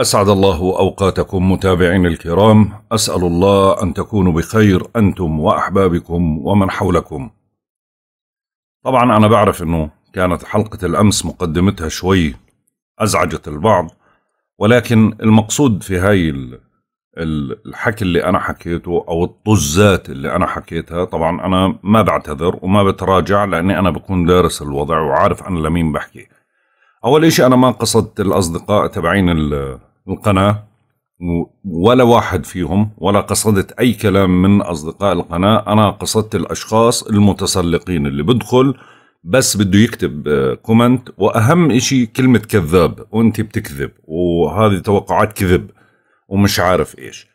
أسعد الله أوقاتكم متابعين الكرام أسأل الله أن تكونوا بخير أنتم وأحبابكم ومن حولكم طبعا أنا بعرف أنه كانت حلقة الأمس مقدمتها شوي أزعجت البعض ولكن المقصود في هاي الحكي اللي أنا حكيته أو الطزات اللي أنا حكيتها طبعا أنا ما بعتذر وما بتراجع لأني أنا بكون دارس الوضع وعارف أنا لمين بحكي أول إشي أنا ما قصدت الأصدقاء تبعين القناة ولا واحد فيهم ولا قصدت أي كلام من أصدقاء القناة أنا قصدت الأشخاص المتسلقين اللي بدخل بس بده يكتب آه، كومنت وأهم إشي كلمة كذاب وأنت بتكذب وهذه توقعات كذب ومش عارف إيش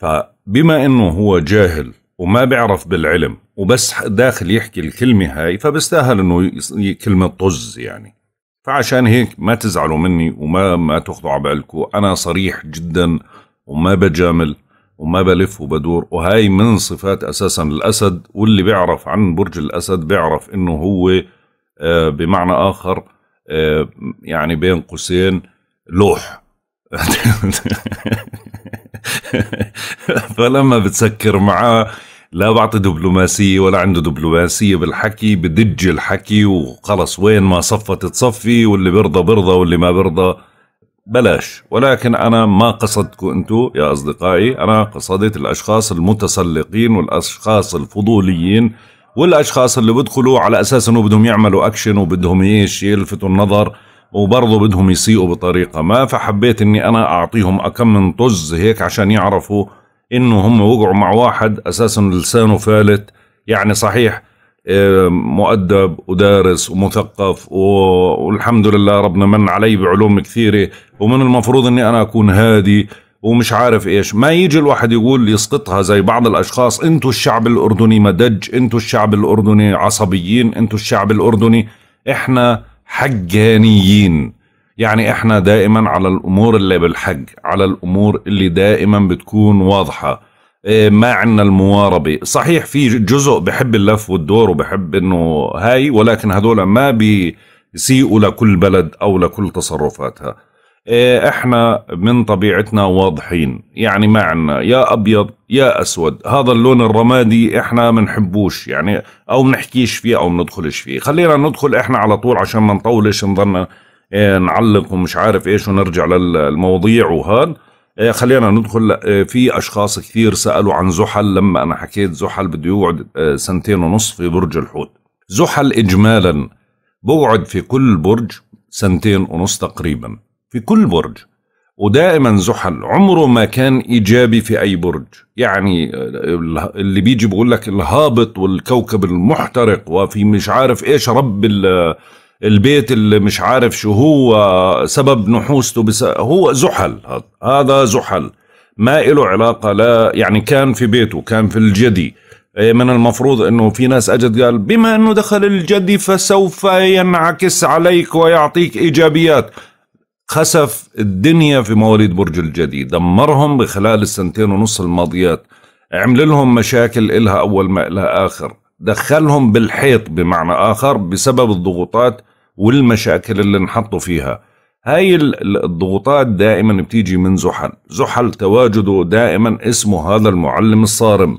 فبما إنه هو جاهل وما بيعرف بالعلم وبس داخل يحكي الكلمة هاي فبستاهل إنه كلمة طز يعني فعشان هيك ما تزعلوا مني وما ما تاخذوا على بالكم انا صريح جدا وما بجامل وما بلف وبدور وهي من صفات اساسا الاسد واللي بيعرف عن برج الاسد بيعرف انه هو آه، بمعنى اخر آه، يعني بين قوسين لوح فلما بتسكر معاه لا بعطي دبلوماسية ولا عنده دبلوماسية بالحكي بدج الحكي وخلص وين ما صفت تصفي واللي برضى برضى واللي ما برضى بلاش ولكن أنا ما قصدكم أنتو يا أصدقائي أنا قصدت الأشخاص المتسلقين والأشخاص الفضوليين والأشخاص اللي بدخلوا على أساس أنه بدهم يعملوا أكشن وبدهم إيش يلفتوا النظر وبرضه بدهم يسيئوا بطريقة ما فحبيت أني أنا أعطيهم أكم من طز هيك عشان يعرفوا انه هم وقعوا مع واحد اساسا لسانه فالت يعني صحيح مؤدب ودارس ومثقف والحمد لله ربنا من علي بعلوم كثيره ومن المفروض اني انا اكون هادي ومش عارف ايش ما يجي الواحد يقول يسقطها زي بعض الاشخاص انتو الشعب الاردني مدج انتو الشعب الاردني عصبيين انتو الشعب الاردني احنا حقانيين يعني احنا دائما على الامور اللي بالحق على الامور اللي دائما بتكون واضحه إيه، ما عندنا المواربة صحيح في جزء بحب اللف والدور وبحب انه هاي ولكن هذول ما بيسيئوا لكل بلد او لكل تصرفاتها إيه، احنا من طبيعتنا واضحين يعني ما عندنا يا ابيض يا اسود هذا اللون الرمادي احنا ما بنحبوش يعني او بنحكيش فيه او بندخلش فيه خلينا ندخل احنا على طول عشان ما نطولش نظن إيه، نعلق ومش عارف ايش ونرجع للمواضيع وهذا إيه، خلينا ندخل إيه، في اشخاص كثير سالوا عن زحل لما انا حكيت زحل بده يقعد سنتين ونص في برج الحوت زحل اجمالا بقعد في كل برج سنتين ونص تقريبا في كل برج ودائما زحل عمره ما كان ايجابي في اي برج يعني اللي بيجي بقول لك الهابط والكوكب المحترق وفي مش عارف ايش رب البيت اللي مش عارف شو هو سبب نحوسته بس هو زحل هذا زحل ما له علاقة لا يعني كان في بيته كان في الجدي إيه، من المفروض انه في ناس اجت قال بما انه دخل الجدي فسوف ينعكس عليك ويعطيك ايجابيات خسف الدنيا في مواليد برج الجدي دمرهم بخلال السنتين ونص الماضيات عمل لهم مشاكل إلها أول ما إلها آخر دخلهم بالحيط بمعنى آخر بسبب الضغوطات والمشاكل اللي انحطوا فيها هاي الضغوطات دائما بتيجي من زحل زحل تواجده دائما اسمه هذا المعلم الصارم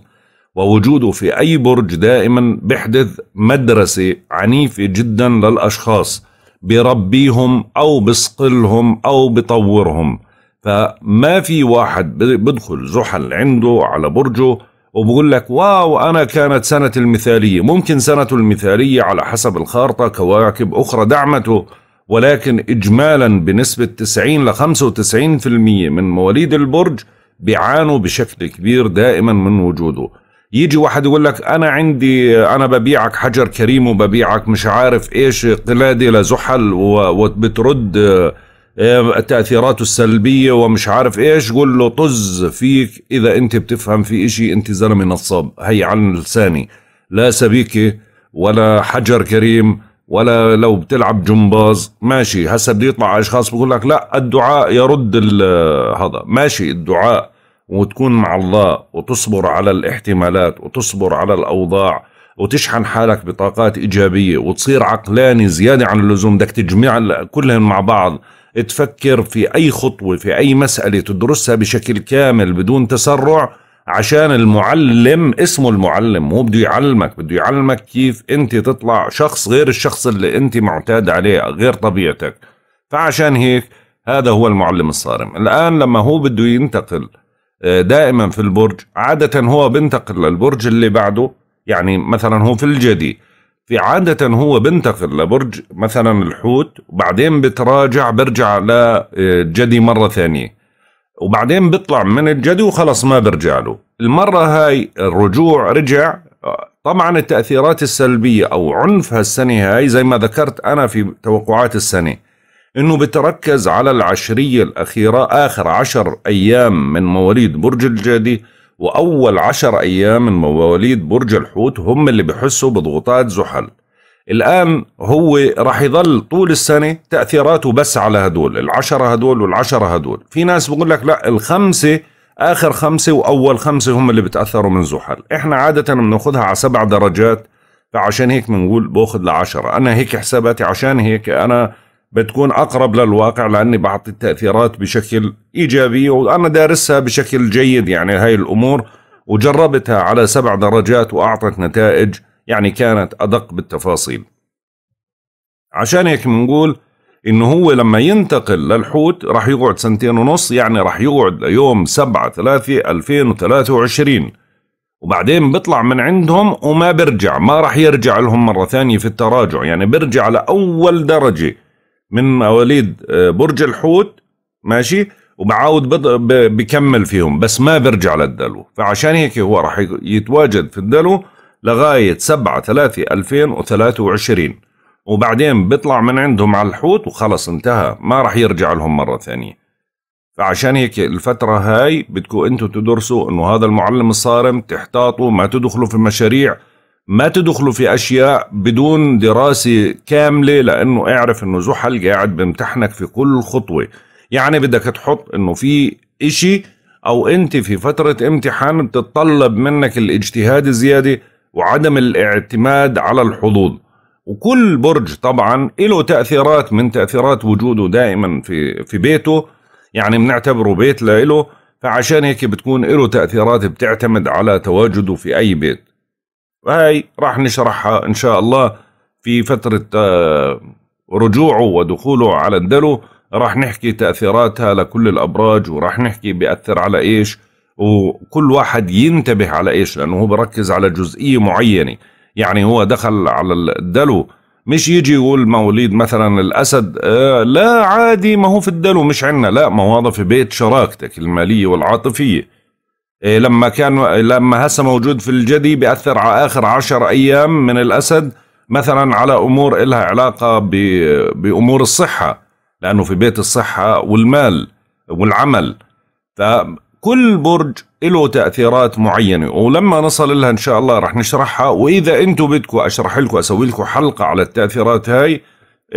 ووجوده في أي برج دائما بيحدث مدرسة عنيفة جدا للأشخاص بربيهم أو بسقلهم أو بطورهم فما في واحد بدخل زحل عنده على برجه وبقول لك واو أنا كانت سنة المثالية ممكن سنة المثالية على حسب الخارطة كواكب أخرى دعمته ولكن إجمالا بنسبة 90 ل 95% من مواليد البرج بيعانوا بشكل كبير دائما من وجوده يجي واحد يقول لك أنا عندي أنا ببيعك حجر كريم وببيعك مش عارف إيش قلادة لزحل وبترد إيه، التأثيرات السلبية ومش عارف ايش قول له طز فيك اذا انت بتفهم في اشي انت زلمة نصاب هي عن لساني لا سبيكة ولا حجر كريم ولا لو بتلعب جمباز ماشي هسا بده يطلع اشخاص بقول لك لا الدعاء يرد هذا ماشي الدعاء وتكون مع الله وتصبر على الاحتمالات وتصبر على الاوضاع وتشحن حالك بطاقات ايجابيه وتصير عقلاني زياده عن اللزوم بدك تجمع كلهم مع بعض تفكر في أي خطوة في أي مسألة تدرسها بشكل كامل بدون تسرع عشان المعلم اسمه المعلم هو بده يعلمك بده يعلمك كيف انت تطلع شخص غير الشخص اللي انت معتاد عليه غير طبيعتك فعشان هيك هذا هو المعلم الصارم الآن لما هو بده ينتقل آه، دائما في البرج عادة هو بينتقل للبرج اللي بعده يعني مثلا هو في الجدي في عادة هو بينتقل لبرج مثلا الحوت وبعدين بتراجع برجع لجدي مرة ثانية وبعدين بيطلع من الجدي وخلص ما برجع له المرة هاي الرجوع رجع طبعا التأثيرات السلبية أو عنف هالسنة هاي زي ما ذكرت أنا في توقعات السنة انه بتركز على العشرية الاخيرة اخر عشر ايام من مواليد برج الجدي وأول عشر أيام من مواليد برج الحوت هم اللي بحسوا بضغوطات زحل الآن هو راح يظل طول السنة تأثيراته بس على هدول العشرة هدول والعشرة هدول في ناس بقول لك لا الخمسة آخر خمسة وأول خمسة هم اللي بتأثروا من زحل إحنا عادة بناخذها على سبع درجات فعشان هيك بنقول باخذ لعشرة أنا هيك حساباتي عشان هيك أنا بتكون أقرب للواقع لأني بعطي التأثيرات بشكل إيجابي وأنا دارسها بشكل جيد يعني هاي الأمور وجربتها على سبع درجات وأعطت نتائج يعني كانت أدق بالتفاصيل عشان هيك بنقول إنه هو لما ينتقل للحوت راح يقعد سنتين ونص يعني راح يقعد ليوم 7 3 2023 وبعدين بيطلع من عندهم وما بيرجع ما راح يرجع لهم مرة ثانية في التراجع يعني بيرجع لأول درجة من مواليد آه، برج الحوت ماشي وبعاود بكمل فيهم بس ما بيرجع للدلو فعشان هيك هو راح يتواجد في الدلو لغاية 7 3 2023 وبعدين بيطلع من عندهم على الحوت وخلص انتهى ما راح يرجع لهم مرة ثانية فعشان هيك الفترة هاي بدكم انتم تدرسوا انه هذا المعلم الصارم تحتاطوا ما تدخلوا في مشاريع ما تدخلوا في اشياء بدون دراسه كامله لانه اعرف انه زحل قاعد بيمتحنك في كل خطوه يعني بدك تحط انه في اشي او انت في فتره امتحان بتتطلب منك الاجتهاد الزياده وعدم الاعتماد على الحظوظ وكل برج طبعا له تاثيرات من تاثيرات وجوده دائما في في بيته يعني بنعتبره بيت لإله فعشان هيك بتكون له تاثيرات بتعتمد على تواجده في اي بيت هاي راح نشرحها إن شاء الله في فترة آه، رجوعه ودخوله على الدلو راح نحكي تأثيراتها لكل الأبراج وراح نحكي بيأثر على إيش وكل واحد ينتبه على إيش لأنه هو بركز على جزئية معينة يعني هو دخل على الدلو مش يجي يقول مواليد مثلا الأسد آه لا عادي ما هو في الدلو مش عنا لا ما هو هذا في بيت شراكتك المالية والعاطفية إيه، لما كان لما هسه موجود في الجدي بيأثر على آخر عشر أيام من الأسد مثلا على أمور لها علاقة بأمور الصحة لأنه في بيت الصحة والمال والعمل فكل برج له تأثيرات معينة ولما نصل لها إن شاء الله رح نشرحها وإذا أنتم بدكم أشرح لكم أسوي لكم حلقة على التأثيرات هاي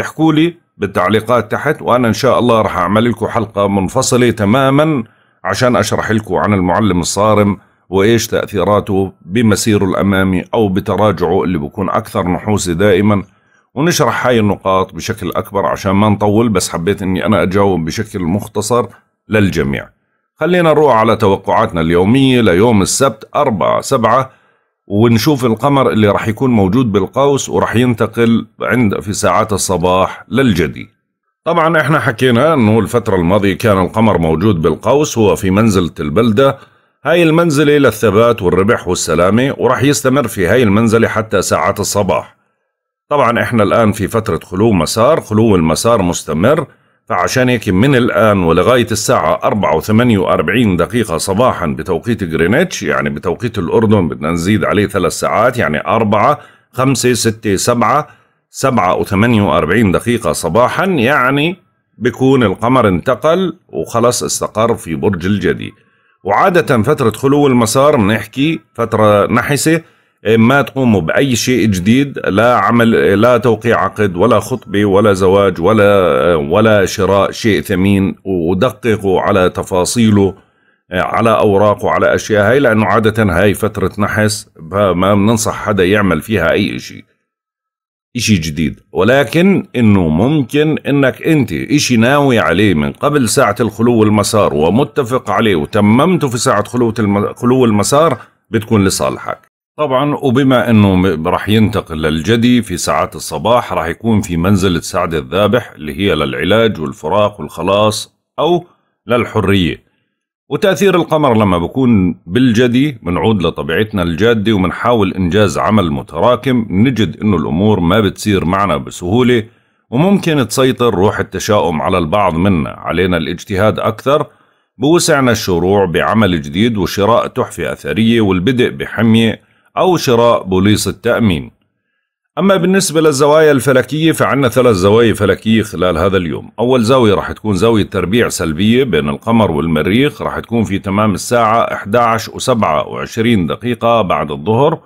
احكوا لي بالتعليقات تحت وأنا إن شاء الله رح أعمل لكم حلقة منفصلة تماماً عشان أشرح لكم عن المعلم الصارم وإيش تأثيراته بمسيره الأمامي أو بتراجعه اللي بكون أكثر نحوسة دائما ونشرح هاي النقاط بشكل أكبر عشان ما نطول بس حبيت أني أنا أجاوب بشكل مختصر للجميع خلينا نروح على توقعاتنا اليومية ليوم السبت 4 7 ونشوف القمر اللي رح يكون موجود بالقوس ورح ينتقل عند في ساعات الصباح للجدي طبعا احنا حكينا انه الفترة الماضية كان القمر موجود بالقوس هو في منزلة البلدة هاي المنزلة للثبات والربح والسلامة ورح يستمر في هاي المنزلة حتى ساعات الصباح طبعا احنا الان في فترة خلو مسار خلو المسار مستمر فعشان هيك من الآن ولغاية الساعة 448 دقيقة صباحا بتوقيت جرينتش يعني بتوقيت الأردن بدنا نزيد عليه ثلاث ساعات يعني 4 5 6 7 سبعة أو وأربعين دقيقة صباحا يعني بكون القمر انتقل وخلص استقر في برج الجدي وعادة فترة خلو المسار بنحكي فترة نحسة إيه، ما تقوموا بأي شيء جديد لا عمل لا توقيع عقد ولا خطبة ولا زواج ولا ولا شراء شيء ثمين ودققوا على تفاصيله إيه، على أوراق وعلى أشياء هاي لأنه عادة هاي فترة نحس فما بننصح حدا يعمل فيها أي شيء إشي جديد ولكن إنه ممكن إنك أنت إشي ناوي عليه من قبل ساعة الخلو المسار ومتفق عليه وتممته في ساعة خلو المسار بتكون لصالحك طبعا وبما انه راح ينتقل للجدي في ساعات الصباح راح يكون في منزلة سعد الذابح اللي هي للعلاج والفراق والخلاص او للحرية وتأثير القمر لما بكون بالجدي بنعود لطبيعتنا الجادة وبنحاول إنجاز عمل متراكم نجد إنه الأمور ما بتصير معنا بسهولة وممكن تسيطر روح التشاؤم على البعض منا علينا الاجتهاد أكثر بوسعنا الشروع بعمل جديد وشراء تحفة أثرية والبدء بحمية أو شراء بوليص التأمين أما بالنسبة للزوايا الفلكية فعنا ثلاث زوايا فلكية خلال هذا اليوم أول زاوية رح تكون زاوية تربيع سلبية بين القمر والمريخ رح تكون في تمام الساعة 11 و 27 دقيقة بعد الظهر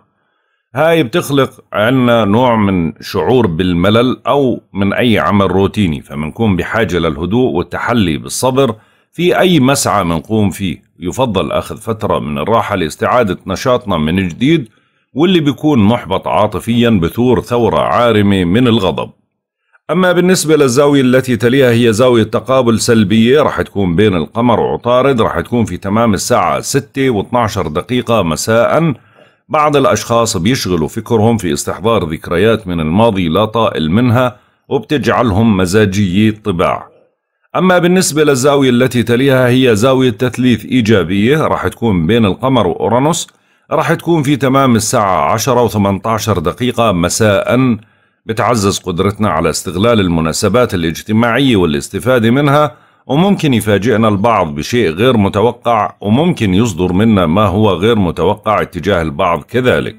هاي بتخلق عنا نوع من شعور بالملل أو من أي عمل روتيني فمنكون بحاجة للهدوء والتحلي بالصبر في أي مسعى منقوم فيه يفضل أخذ فترة من الراحة لاستعادة نشاطنا من جديد واللي بيكون محبط عاطفيا بثور ثورة عارمة من الغضب أما بالنسبة للزاوية التي تليها هي زاوية تقابل سلبية رح تكون بين القمر وعطارد رح تكون في تمام الساعة 6 و 12 دقيقة مساء بعض الأشخاص بيشغلوا فكرهم في استحضار ذكريات من الماضي لا طائل منها وبتجعلهم مزاجيي الطباع أما بالنسبة للزاوية التي تليها هي زاوية تثليث إيجابية رح تكون بين القمر وأورانوس راح تكون في تمام الساعة 10 و18 دقيقة مساء بتعزز قدرتنا على استغلال المناسبات الاجتماعية والاستفادة منها وممكن يفاجئنا البعض بشيء غير متوقع وممكن يصدر منا ما هو غير متوقع اتجاه البعض كذلك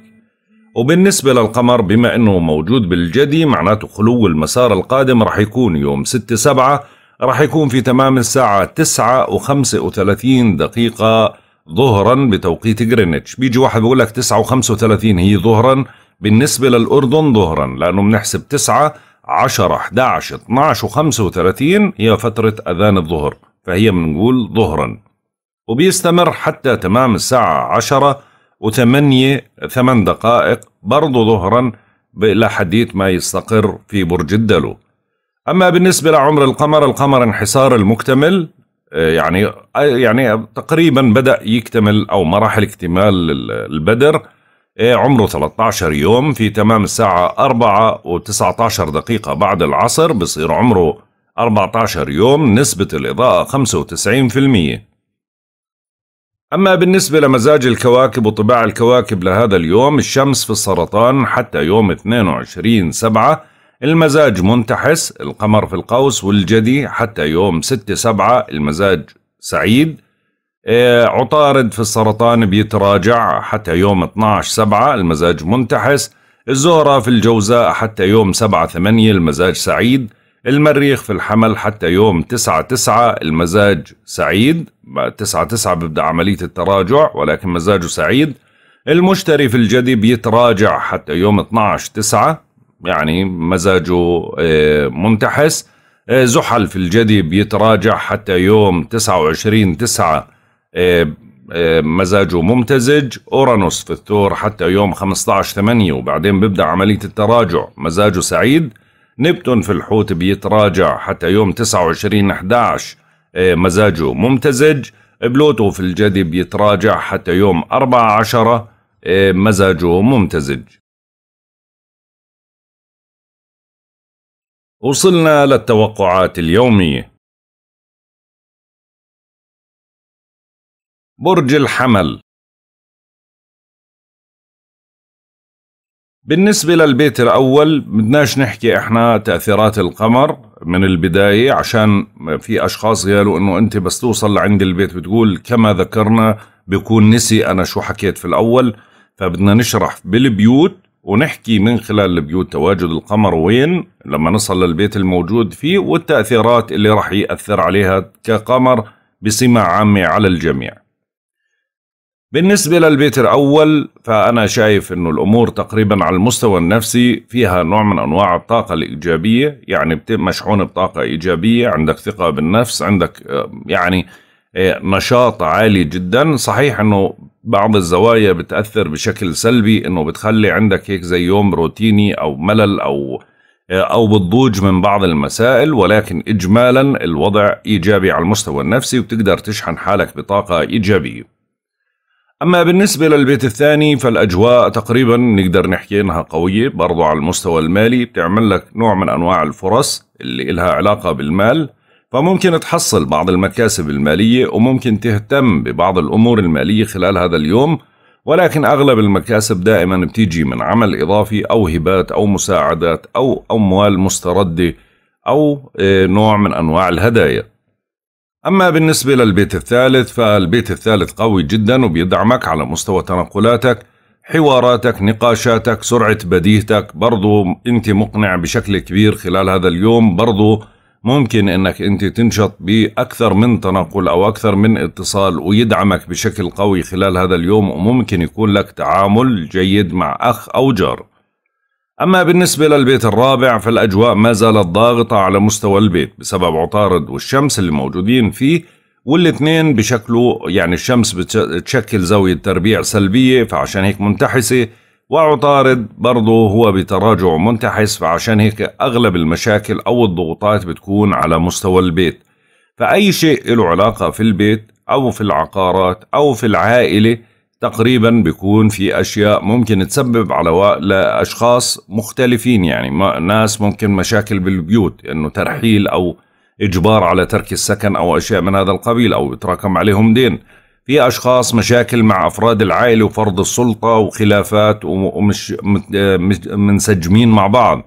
وبالنسبة للقمر بما أنه موجود بالجدي معناته خلو المسار القادم رح يكون يوم 6 7 رح يكون في تمام الساعة 9 و35 دقيقة ظهرا بتوقيت جرينتش بيجي واحد بيقول لك 9 و35 هي ظهرا بالنسبة للأردن ظهرا لأنه بنحسب 9 10 11 12 و35 هي فترة أذان الظهر فهي بنقول ظهرا وبيستمر حتى تمام الساعة 10 و8 8 دقائق برضه ظهرا لحديت ما يستقر في برج الدلو أما بالنسبة لعمر القمر القمر انحسار المكتمل آه، يعني آه، يعني تقريبا بدا يكتمل او مراحل اكتمال البدر آه، عمره 13 يوم في تمام الساعة 4 و19 دقيقة بعد العصر بصير عمره 14 يوم نسبة الإضاءة 95% أما بالنسبة لمزاج الكواكب وطباع الكواكب لهذا اليوم الشمس في السرطان حتى يوم 22 سبعة المزاج منتحس القمر في القوس والجدي حتى يوم 6 7 المزاج سعيد إيه، عطارد في السرطان بيتراجع حتى يوم 12 7 المزاج منتحس الزهرة في الجوزاء حتى يوم 7 8 المزاج سعيد المريخ في الحمل حتى يوم 9 9 المزاج سعيد 9 9 بيبدأ عملية التراجع ولكن مزاجه سعيد المشتري في الجدي بيتراجع حتى يوم 12 9 يعني مزاجه آه، منتحس آه، زحل في الجدي بيتراجع حتى يوم 29 9 آه، مزاجه ممتزج أورانوس في الثور حتى يوم 15 8 وبعدين بيبدأ عملية التراجع مزاجه سعيد نبتون في الحوت بيتراجع حتى يوم 29 11 مزاجه ممتزج بلوتو في الجدي بيتراجع حتى يوم 14 مزاجه ممتزج وصلنا للتوقعات اليومية برج الحمل بالنسبة للبيت الأول بدناش نحكي إحنا تأثيرات القمر من البداية عشان في أشخاص قالوا إنه أنت بس توصل لعند البيت بتقول كما ذكرنا بيكون نسي أنا شو حكيت في الأول فبدنا نشرح بالبيوت ونحكي من خلال البيوت تواجد القمر وين لما نصل للبيت الموجود فيه والتأثيرات اللي راح يأثر عليها كقمر بسمة عامة على الجميع بالنسبة للبيت الأول فأنا شايف أنه الأمور تقريبا على المستوى النفسي فيها نوع من أنواع الطاقة الإيجابية يعني مشحون بطاقة إيجابية عندك ثقة بالنفس عندك آه، يعني إيه، نشاط عالي جدا صحيح انه بعض الزوايا بتأثر بشكل سلبي انه بتخلي عندك هيك زي يوم روتيني او ملل او إيه، او بالضوج من بعض المسائل ولكن اجمالا الوضع ايجابي على المستوى النفسي وبتقدر تشحن حالك بطاقه ايجابيه. اما بالنسبه للبيت الثاني فالاجواء تقريبا نقدر نحكي انها قويه برضو على المستوى المالي بتعمل لك نوع من انواع الفرص اللي لها علاقه بالمال فممكن تحصل بعض المكاسب المالية وممكن تهتم ببعض الأمور المالية خلال هذا اليوم ولكن أغلب المكاسب دائما بتيجي من عمل إضافي أو هبات أو مساعدات أو أموال مستردة أو آه، نوع من أنواع الهدايا أما بالنسبة للبيت الثالث فالبيت الثالث قوي جدا وبيدعمك على مستوى تنقلاتك حواراتك نقاشاتك سرعة بديهتك برضو أنت مقنع بشكل كبير خلال هذا اليوم برضو ممكن انك انت تنشط باكثر من تنقل او اكثر من اتصال ويدعمك بشكل قوي خلال هذا اليوم وممكن يكون لك تعامل جيد مع اخ او جار. اما بالنسبه للبيت الرابع فالاجواء ما زالت ضاغطه على مستوى البيت بسبب عطارد والشمس اللي موجودين فيه والاثنين بشكله يعني الشمس بتشكل زاويه تربيع سلبيه فعشان هيك منتحسه وعطارد برضه هو بتراجع منتحس فعشان هيك أغلب المشاكل أو الضغوطات بتكون على مستوى البيت فأي شيء له علاقة في البيت أو في العقارات أو في العائلة تقريبا بيكون في أشياء ممكن تسبب على لأشخاص مختلفين يعني ما ناس ممكن مشاكل بالبيوت إنه ترحيل أو إجبار على ترك السكن أو أشياء من هذا القبيل أو يتراكم عليهم دين في أشخاص مشاكل مع أفراد العائلة وفرض السلطة وخلافات ومش منسجمين مع بعض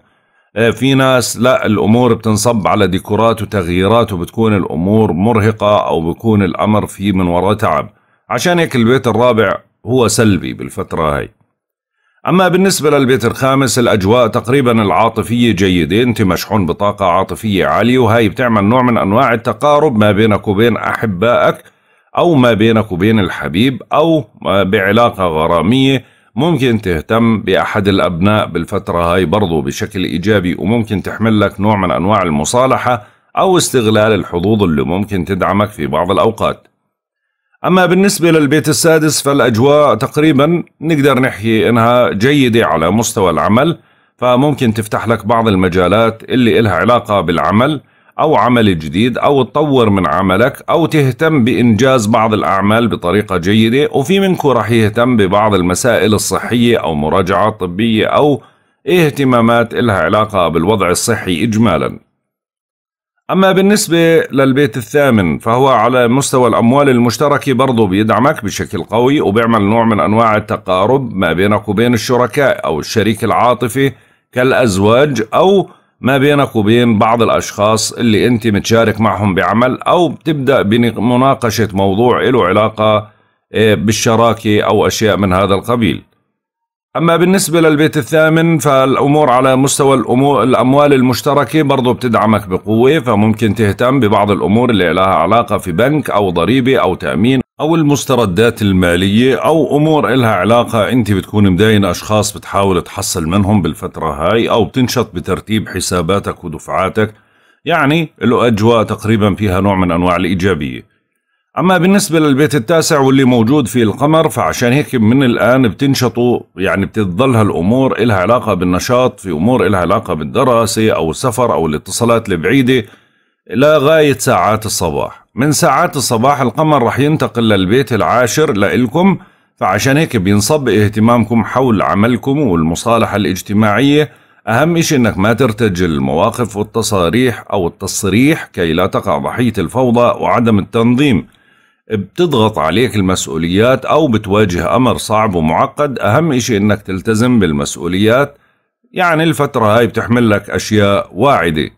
آه، في ناس لا الأمور بتنصب على ديكورات وتغييرات وبتكون الأمور مرهقة أو بيكون الأمر فيه من وراء تعب عشان هيك البيت الرابع هو سلبي بالفترة هاي أما بالنسبة للبيت الخامس الأجواء تقريبا العاطفية جيدة أنت مشحون بطاقة عاطفية عالية وهي بتعمل نوع من أنواع التقارب ما بينك وبين أحبائك أو ما بينك وبين الحبيب أو بعلاقة غرامية ممكن تهتم بأحد الأبناء بالفترة هاي برضو بشكل إيجابي وممكن تحمل لك نوع من أنواع المصالحة أو استغلال الحظوظ اللي ممكن تدعمك في بعض الأوقات أما بالنسبة للبيت السادس فالأجواء تقريبا نقدر نحكي إنها جيدة على مستوى العمل فممكن تفتح لك بعض المجالات اللي إلها علاقة بالعمل أو عمل جديد أو تطور من عملك أو تهتم بإنجاز بعض الأعمال بطريقة جيدة وفي منكم رح يهتم ببعض المسائل الصحية أو مراجعات طبية أو اهتمامات إلها علاقة بالوضع الصحي إجمالا أما بالنسبة للبيت الثامن فهو على مستوى الأموال المشتركة برضو بيدعمك بشكل قوي وبيعمل نوع من أنواع التقارب ما بينك وبين الشركاء أو الشريك العاطفي كالأزواج أو ما بينك وبين بعض الأشخاص اللي أنت متشارك معهم بعمل أو بتبدأ بمناقشة موضوع له علاقة إيه، بالشراكة أو أشياء من هذا القبيل أما بالنسبة للبيت الثامن فالأمور على مستوى الأموال المشتركة برضو بتدعمك بقوة فممكن تهتم ببعض الأمور اللي لها علاقة في بنك أو ضريبة أو تأمين أو المستردات المالية أو أمور إلها علاقة أنت بتكون مداين أشخاص بتحاول تحصل منهم بالفترة هاي أو بتنشط بترتيب حساباتك ودفعاتك يعني الأجواء أجواء تقريبا فيها نوع من أنواع الإيجابية أما بالنسبة للبيت التاسع واللي موجود في القمر فعشان هيك من الآن بتنشطوا يعني بتظل هالأمور إلها علاقة بالنشاط في أمور إلها علاقة بالدراسة أو السفر أو الاتصالات البعيدة لغاية ساعات الصباح من ساعات الصباح القمر رح ينتقل للبيت العاشر لإلكم فعشان هيك بينصب اهتمامكم حول عملكم والمصالحة الاجتماعية أهم شيء إنك ما ترتجل المواقف والتصاريح أو التصريح كي لا تقع ضحية الفوضى وعدم التنظيم بتضغط عليك المسؤوليات أو بتواجه أمر صعب ومعقد أهم إشي إنك تلتزم بالمسؤوليات يعني الفترة هاي بتحمل لك أشياء واعدة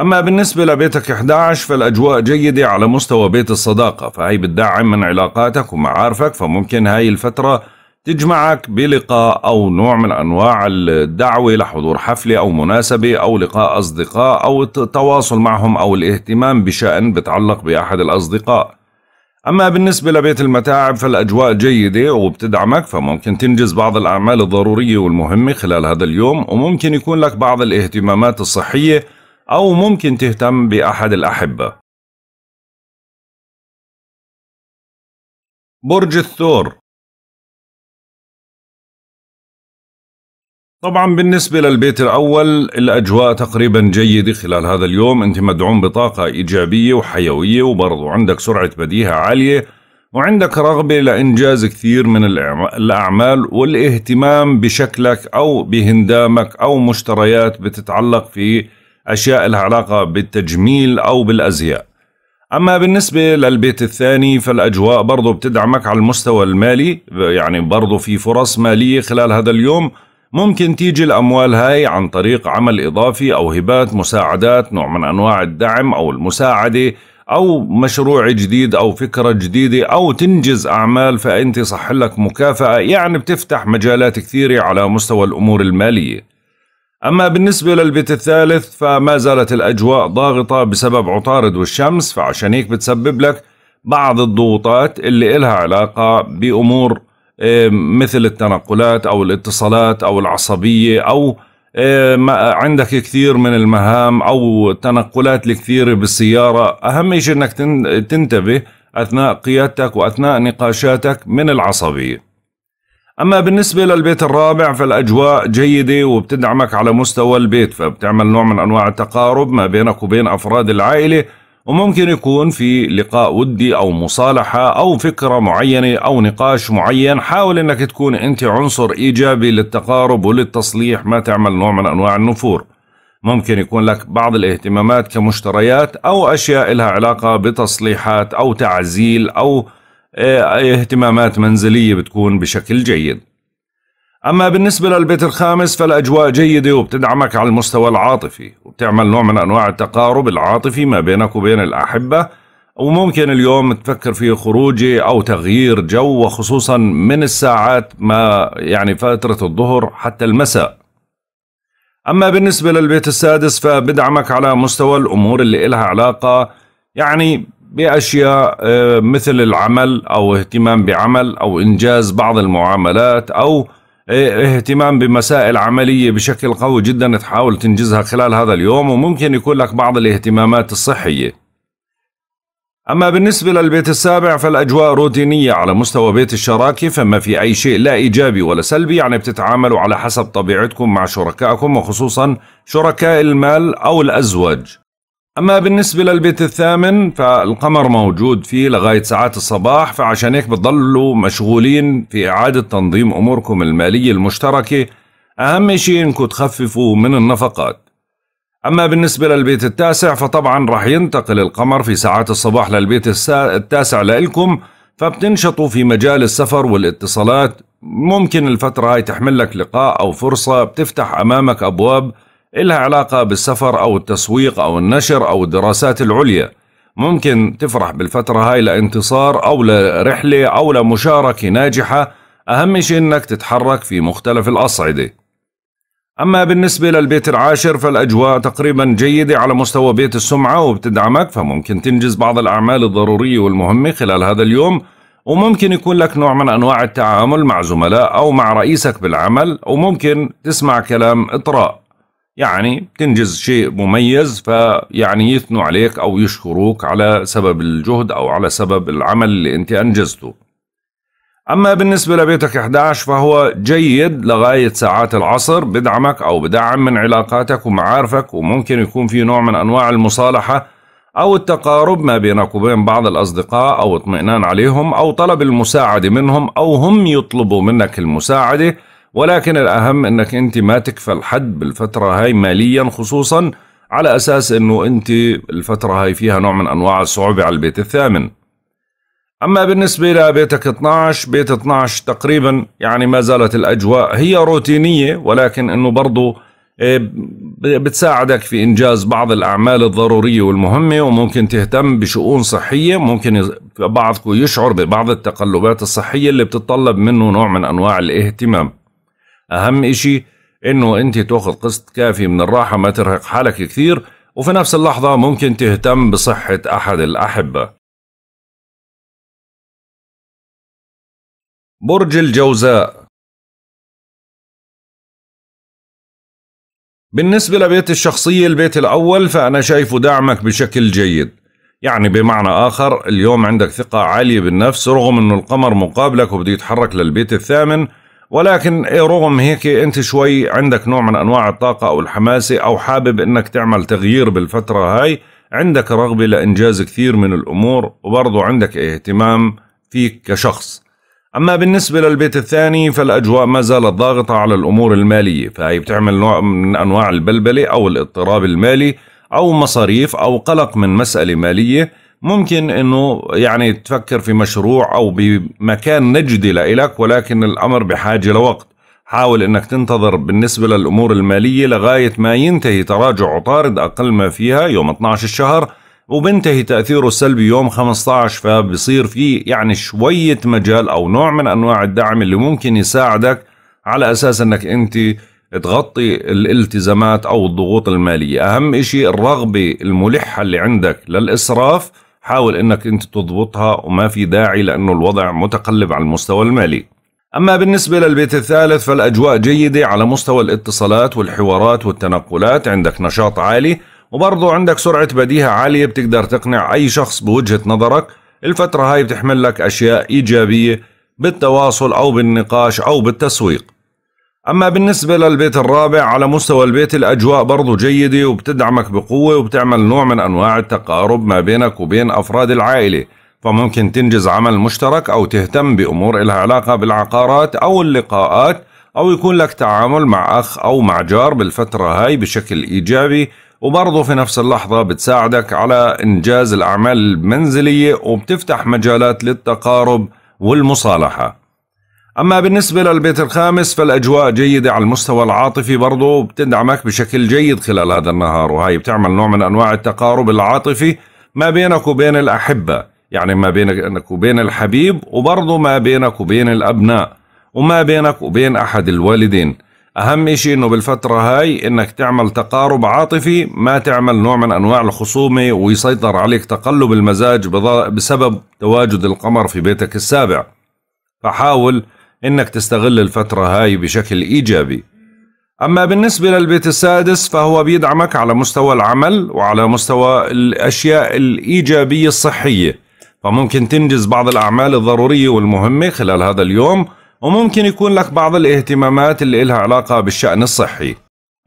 أما بالنسبة لبيتك 11 فالأجواء جيدة على مستوى بيت الصداقة فهي بتدعم من علاقاتك ومعارفك فممكن هاي الفترة تجمعك بلقاء أو نوع من أنواع الدعوة لحضور حفلة أو مناسبة أو لقاء أصدقاء أو التواصل معهم أو الاهتمام بشأن بتعلق بأحد الأصدقاء أما بالنسبة لبيت المتاعب فالأجواء جيدة وبتدعمك فممكن تنجز بعض الأعمال الضرورية والمهمة خلال هذا اليوم وممكن يكون لك بعض الاهتمامات الصحية أو ممكن تهتم بأحد الأحبة برج الثور طبعا بالنسبة للبيت الأول الأجواء تقريبا جيدة خلال هذا اليوم أنت مدعوم بطاقة إيجابية وحيوية وبرضو عندك سرعة بديهة عالية وعندك رغبة لإنجاز كثير من الأعمال والاهتمام بشكلك أو بهندامك أو مشتريات بتتعلق في أشياء لها علاقة بالتجميل أو بالأزياء أما بالنسبة للبيت الثاني فالأجواء برضو بتدعمك على المستوى المالي يعني برضو في فرص مالية خلال هذا اليوم ممكن تيجي الأموال هاي عن طريق عمل إضافي أو هبات مساعدات نوع من أنواع الدعم أو المساعدة أو مشروع جديد أو فكرة جديدة أو تنجز أعمال فأنت صح لك مكافأة يعني بتفتح مجالات كثيرة على مستوى الأمور المالية أما بالنسبة للبيت الثالث فما زالت الأجواء ضاغطة بسبب عطارد والشمس فعشان هيك بتسبب لك بعض الضغوطات اللي إلها علاقة بأمور إيه، مثل التنقلات او الاتصالات او العصبيه او إيه، عندك كثير من المهام او تنقلات الكثيره بالسياره اهم شيء انك تنتبه اثناء قيادتك واثناء نقاشاتك من العصبيه اما بالنسبه للبيت الرابع فالاجواء جيده وبتدعمك على مستوى البيت فبتعمل نوع من انواع التقارب ما بينك وبين افراد العائله وممكن يكون في لقاء ودي أو مصالحة أو فكرة معينة أو نقاش معين حاول أنك تكون أنت عنصر إيجابي للتقارب وللتصليح ما تعمل نوع من أنواع النفور ممكن يكون لك بعض الاهتمامات كمشتريات أو أشياء لها علاقة بتصليحات أو تعزيل أو آه، اهتمامات منزلية بتكون بشكل جيد أما بالنسبة للبيت الخامس فالأجواء جيدة وبتدعمك على المستوى العاطفي وبتعمل نوع من أنواع التقارب العاطفي ما بينك وبين الأحبة وممكن اليوم تفكر في خروجي أو تغيير جو وخصوصا من الساعات ما يعني فترة الظهر حتى المساء أما بالنسبة للبيت السادس فبدعمك على مستوى الأمور اللي إلها علاقة يعني بأشياء آه، مثل العمل أو اهتمام بعمل أو إنجاز بعض المعاملات أو إيه، اهتمام بمسائل عملية بشكل قوي جدا تحاول تنجزها خلال هذا اليوم وممكن يكون لك بعض الاهتمامات الصحية أما بالنسبة للبيت السابع فالأجواء روتينية على مستوى بيت الشراكة فما في أي شيء لا إيجابي ولا سلبي يعني بتتعاملوا على حسب طبيعتكم مع شركائكم وخصوصا شركاء المال أو الأزواج أما بالنسبة للبيت الثامن فالقمر موجود فيه لغاية ساعات الصباح فعشان هيك بتضلوا مشغولين في إعادة تنظيم أموركم المالية المشتركة أهم شيء إنكم تخففوا من النفقات أما بالنسبة للبيت التاسع فطبعا رح ينتقل القمر في ساعات الصباح للبيت التاسع لإلكم فبتنشطوا في مجال السفر والاتصالات ممكن الفترة هاي تحمل لك لقاء أو فرصة بتفتح أمامك أبواب إلها علاقة بالسفر أو التسويق أو النشر أو الدراسات العليا ممكن تفرح بالفترة هاي لانتصار أو لرحلة أو لمشاركة ناجحة أهم شيء أنك تتحرك في مختلف الأصعدة أما بالنسبة للبيت العاشر فالأجواء تقريبا جيدة على مستوى بيت السمعة وبتدعمك فممكن تنجز بعض الأعمال الضرورية والمهمة خلال هذا اليوم وممكن يكون لك نوع من أنواع التعامل مع زملاء أو مع رئيسك بالعمل وممكن تسمع كلام إطراء يعني تنجز شيء مميز فيعني يثنوا عليك أو يشكروك على سبب الجهد أو على سبب العمل اللي أنت أنجزته أما بالنسبة لبيتك 11 فهو جيد لغاية ساعات العصر بدعمك أو بدعم من علاقاتك ومعارفك وممكن يكون في نوع من أنواع المصالحة أو التقارب ما بينك وبين بعض الأصدقاء أو اطمئنان عليهم أو طلب المساعدة منهم أو هم يطلبوا منك المساعدة ولكن الأهم أنك أنت ما تكفل حد بالفترة هاي ماليا خصوصا على أساس أنه أنت الفترة هاي فيها نوع من أنواع الصعوبة على البيت الثامن أما بالنسبة لبيتك 12 بيت 12 تقريبا يعني ما زالت الأجواء هي روتينية ولكن أنه برضو آه، بتساعدك في إنجاز بعض الأعمال الضرورية والمهمة وممكن تهتم بشؤون صحية ممكن بعضكم يشعر ببعض التقلبات الصحية اللي بتطلب منه نوع من أنواع الاهتمام أهم إشي إنه أنت تاخذ قسط كافي من الراحة ما ترهق حالك كثير وفي نفس اللحظة ممكن تهتم بصحة أحد الأحبة برج الجوزاء بالنسبة لبيت الشخصية البيت الأول فأنا شايفه دعمك بشكل جيد يعني بمعنى آخر اليوم عندك ثقة عالية بالنفس رغم أنه القمر مقابلك وبده يتحرك للبيت الثامن ولكن إيه، رغم هيك انت شوي عندك نوع من انواع الطاقة او الحماسة او حابب انك تعمل تغيير بالفترة هاي عندك رغبة لانجاز كثير من الامور وبرضو عندك اهتمام فيك كشخص أما بالنسبة للبيت الثاني فالأجواء ما زالت ضاغطة على الأمور المالية فهي بتعمل نوع من أنواع البلبلة أو الاضطراب المالي أو مصاريف أو قلق من مسألة مالية ممكن انه يعني تفكر في مشروع او بمكان نجدي لإلك ولكن الامر بحاجه لوقت حاول انك تنتظر بالنسبه للامور الماليه لغايه ما ينتهي تراجع عطارد اقل ما فيها يوم 12 الشهر وبنتهي تاثيره السلبي يوم 15 فبصير في يعني شويه مجال او نوع من انواع الدعم اللي ممكن يساعدك على اساس انك انت تغطي الالتزامات او الضغوط الماليه، اهم شيء الرغبه الملحه اللي عندك للاسراف حاول انك انت تضبطها وما في داعي لانه الوضع متقلب على المستوى المالي أما بالنسبة للبيت الثالث فالأجواء جيدة على مستوى الاتصالات والحوارات والتنقلات عندك نشاط عالي وبرضه عندك سرعة بديهة عالية بتقدر تقنع أي شخص بوجهة نظرك الفترة هاي بتحمل لك أشياء إيجابية بالتواصل أو بالنقاش أو بالتسويق أما بالنسبة للبيت الرابع على مستوى البيت الأجواء برضو جيدة وبتدعمك بقوة وبتعمل نوع من أنواع التقارب ما بينك وبين أفراد العائلة فممكن تنجز عمل مشترك أو تهتم بأمور إلها علاقة بالعقارات أو اللقاءات أو يكون لك تعامل مع أخ أو مع جار بالفترة هاي بشكل إيجابي وبرضه في نفس اللحظة بتساعدك على إنجاز الأعمال المنزلية وبتفتح مجالات للتقارب والمصالحة أما بالنسبة للبيت الخامس فالأجواء جيدة على المستوى العاطفي برضو بتدعمك بشكل جيد خلال هذا النهار وهي بتعمل نوع من أنواع التقارب العاطفي ما بينك وبين الأحبة يعني ما بينك وبين الحبيب وبرضو ما بينك وبين الأبناء وما بينك وبين أحد الوالدين أهم إشي إنه بالفترة هاي إنك تعمل تقارب عاطفي ما تعمل نوع من أنواع الخصومة ويسيطر عليك تقلب المزاج بسبب تواجد القمر في بيتك السابع فحاول إنك تستغل الفترة هاي بشكل إيجابي أما بالنسبة للبيت السادس فهو بيدعمك على مستوى العمل وعلى مستوى الأشياء الإيجابية الصحية فممكن تنجز بعض الأعمال الضرورية والمهمة خلال هذا اليوم وممكن يكون لك بعض الاهتمامات اللي إلها علاقة بالشأن الصحي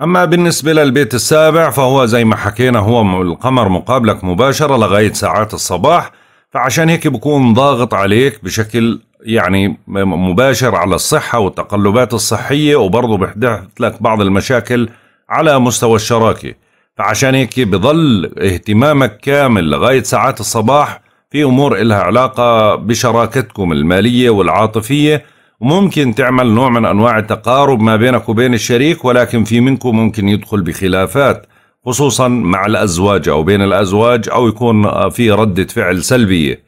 أما بالنسبة للبيت السابع فهو زي ما حكينا هو القمر مقابلك مباشرة لغاية ساعات الصباح فعشان هيك بكون ضاغط عليك بشكل يعني مباشر على الصحة والتقلبات الصحية وبرضه بيحدث لك بعض المشاكل على مستوى الشراكة فعشان هيك بظل اهتمامك كامل لغاية ساعات الصباح في أمور إلها علاقة بشراكتكم المالية والعاطفية وممكن تعمل نوع من أنواع التقارب ما بينك وبين الشريك ولكن في منكم ممكن يدخل بخلافات خصوصا مع الأزواج أو بين الأزواج أو يكون في ردة فعل سلبية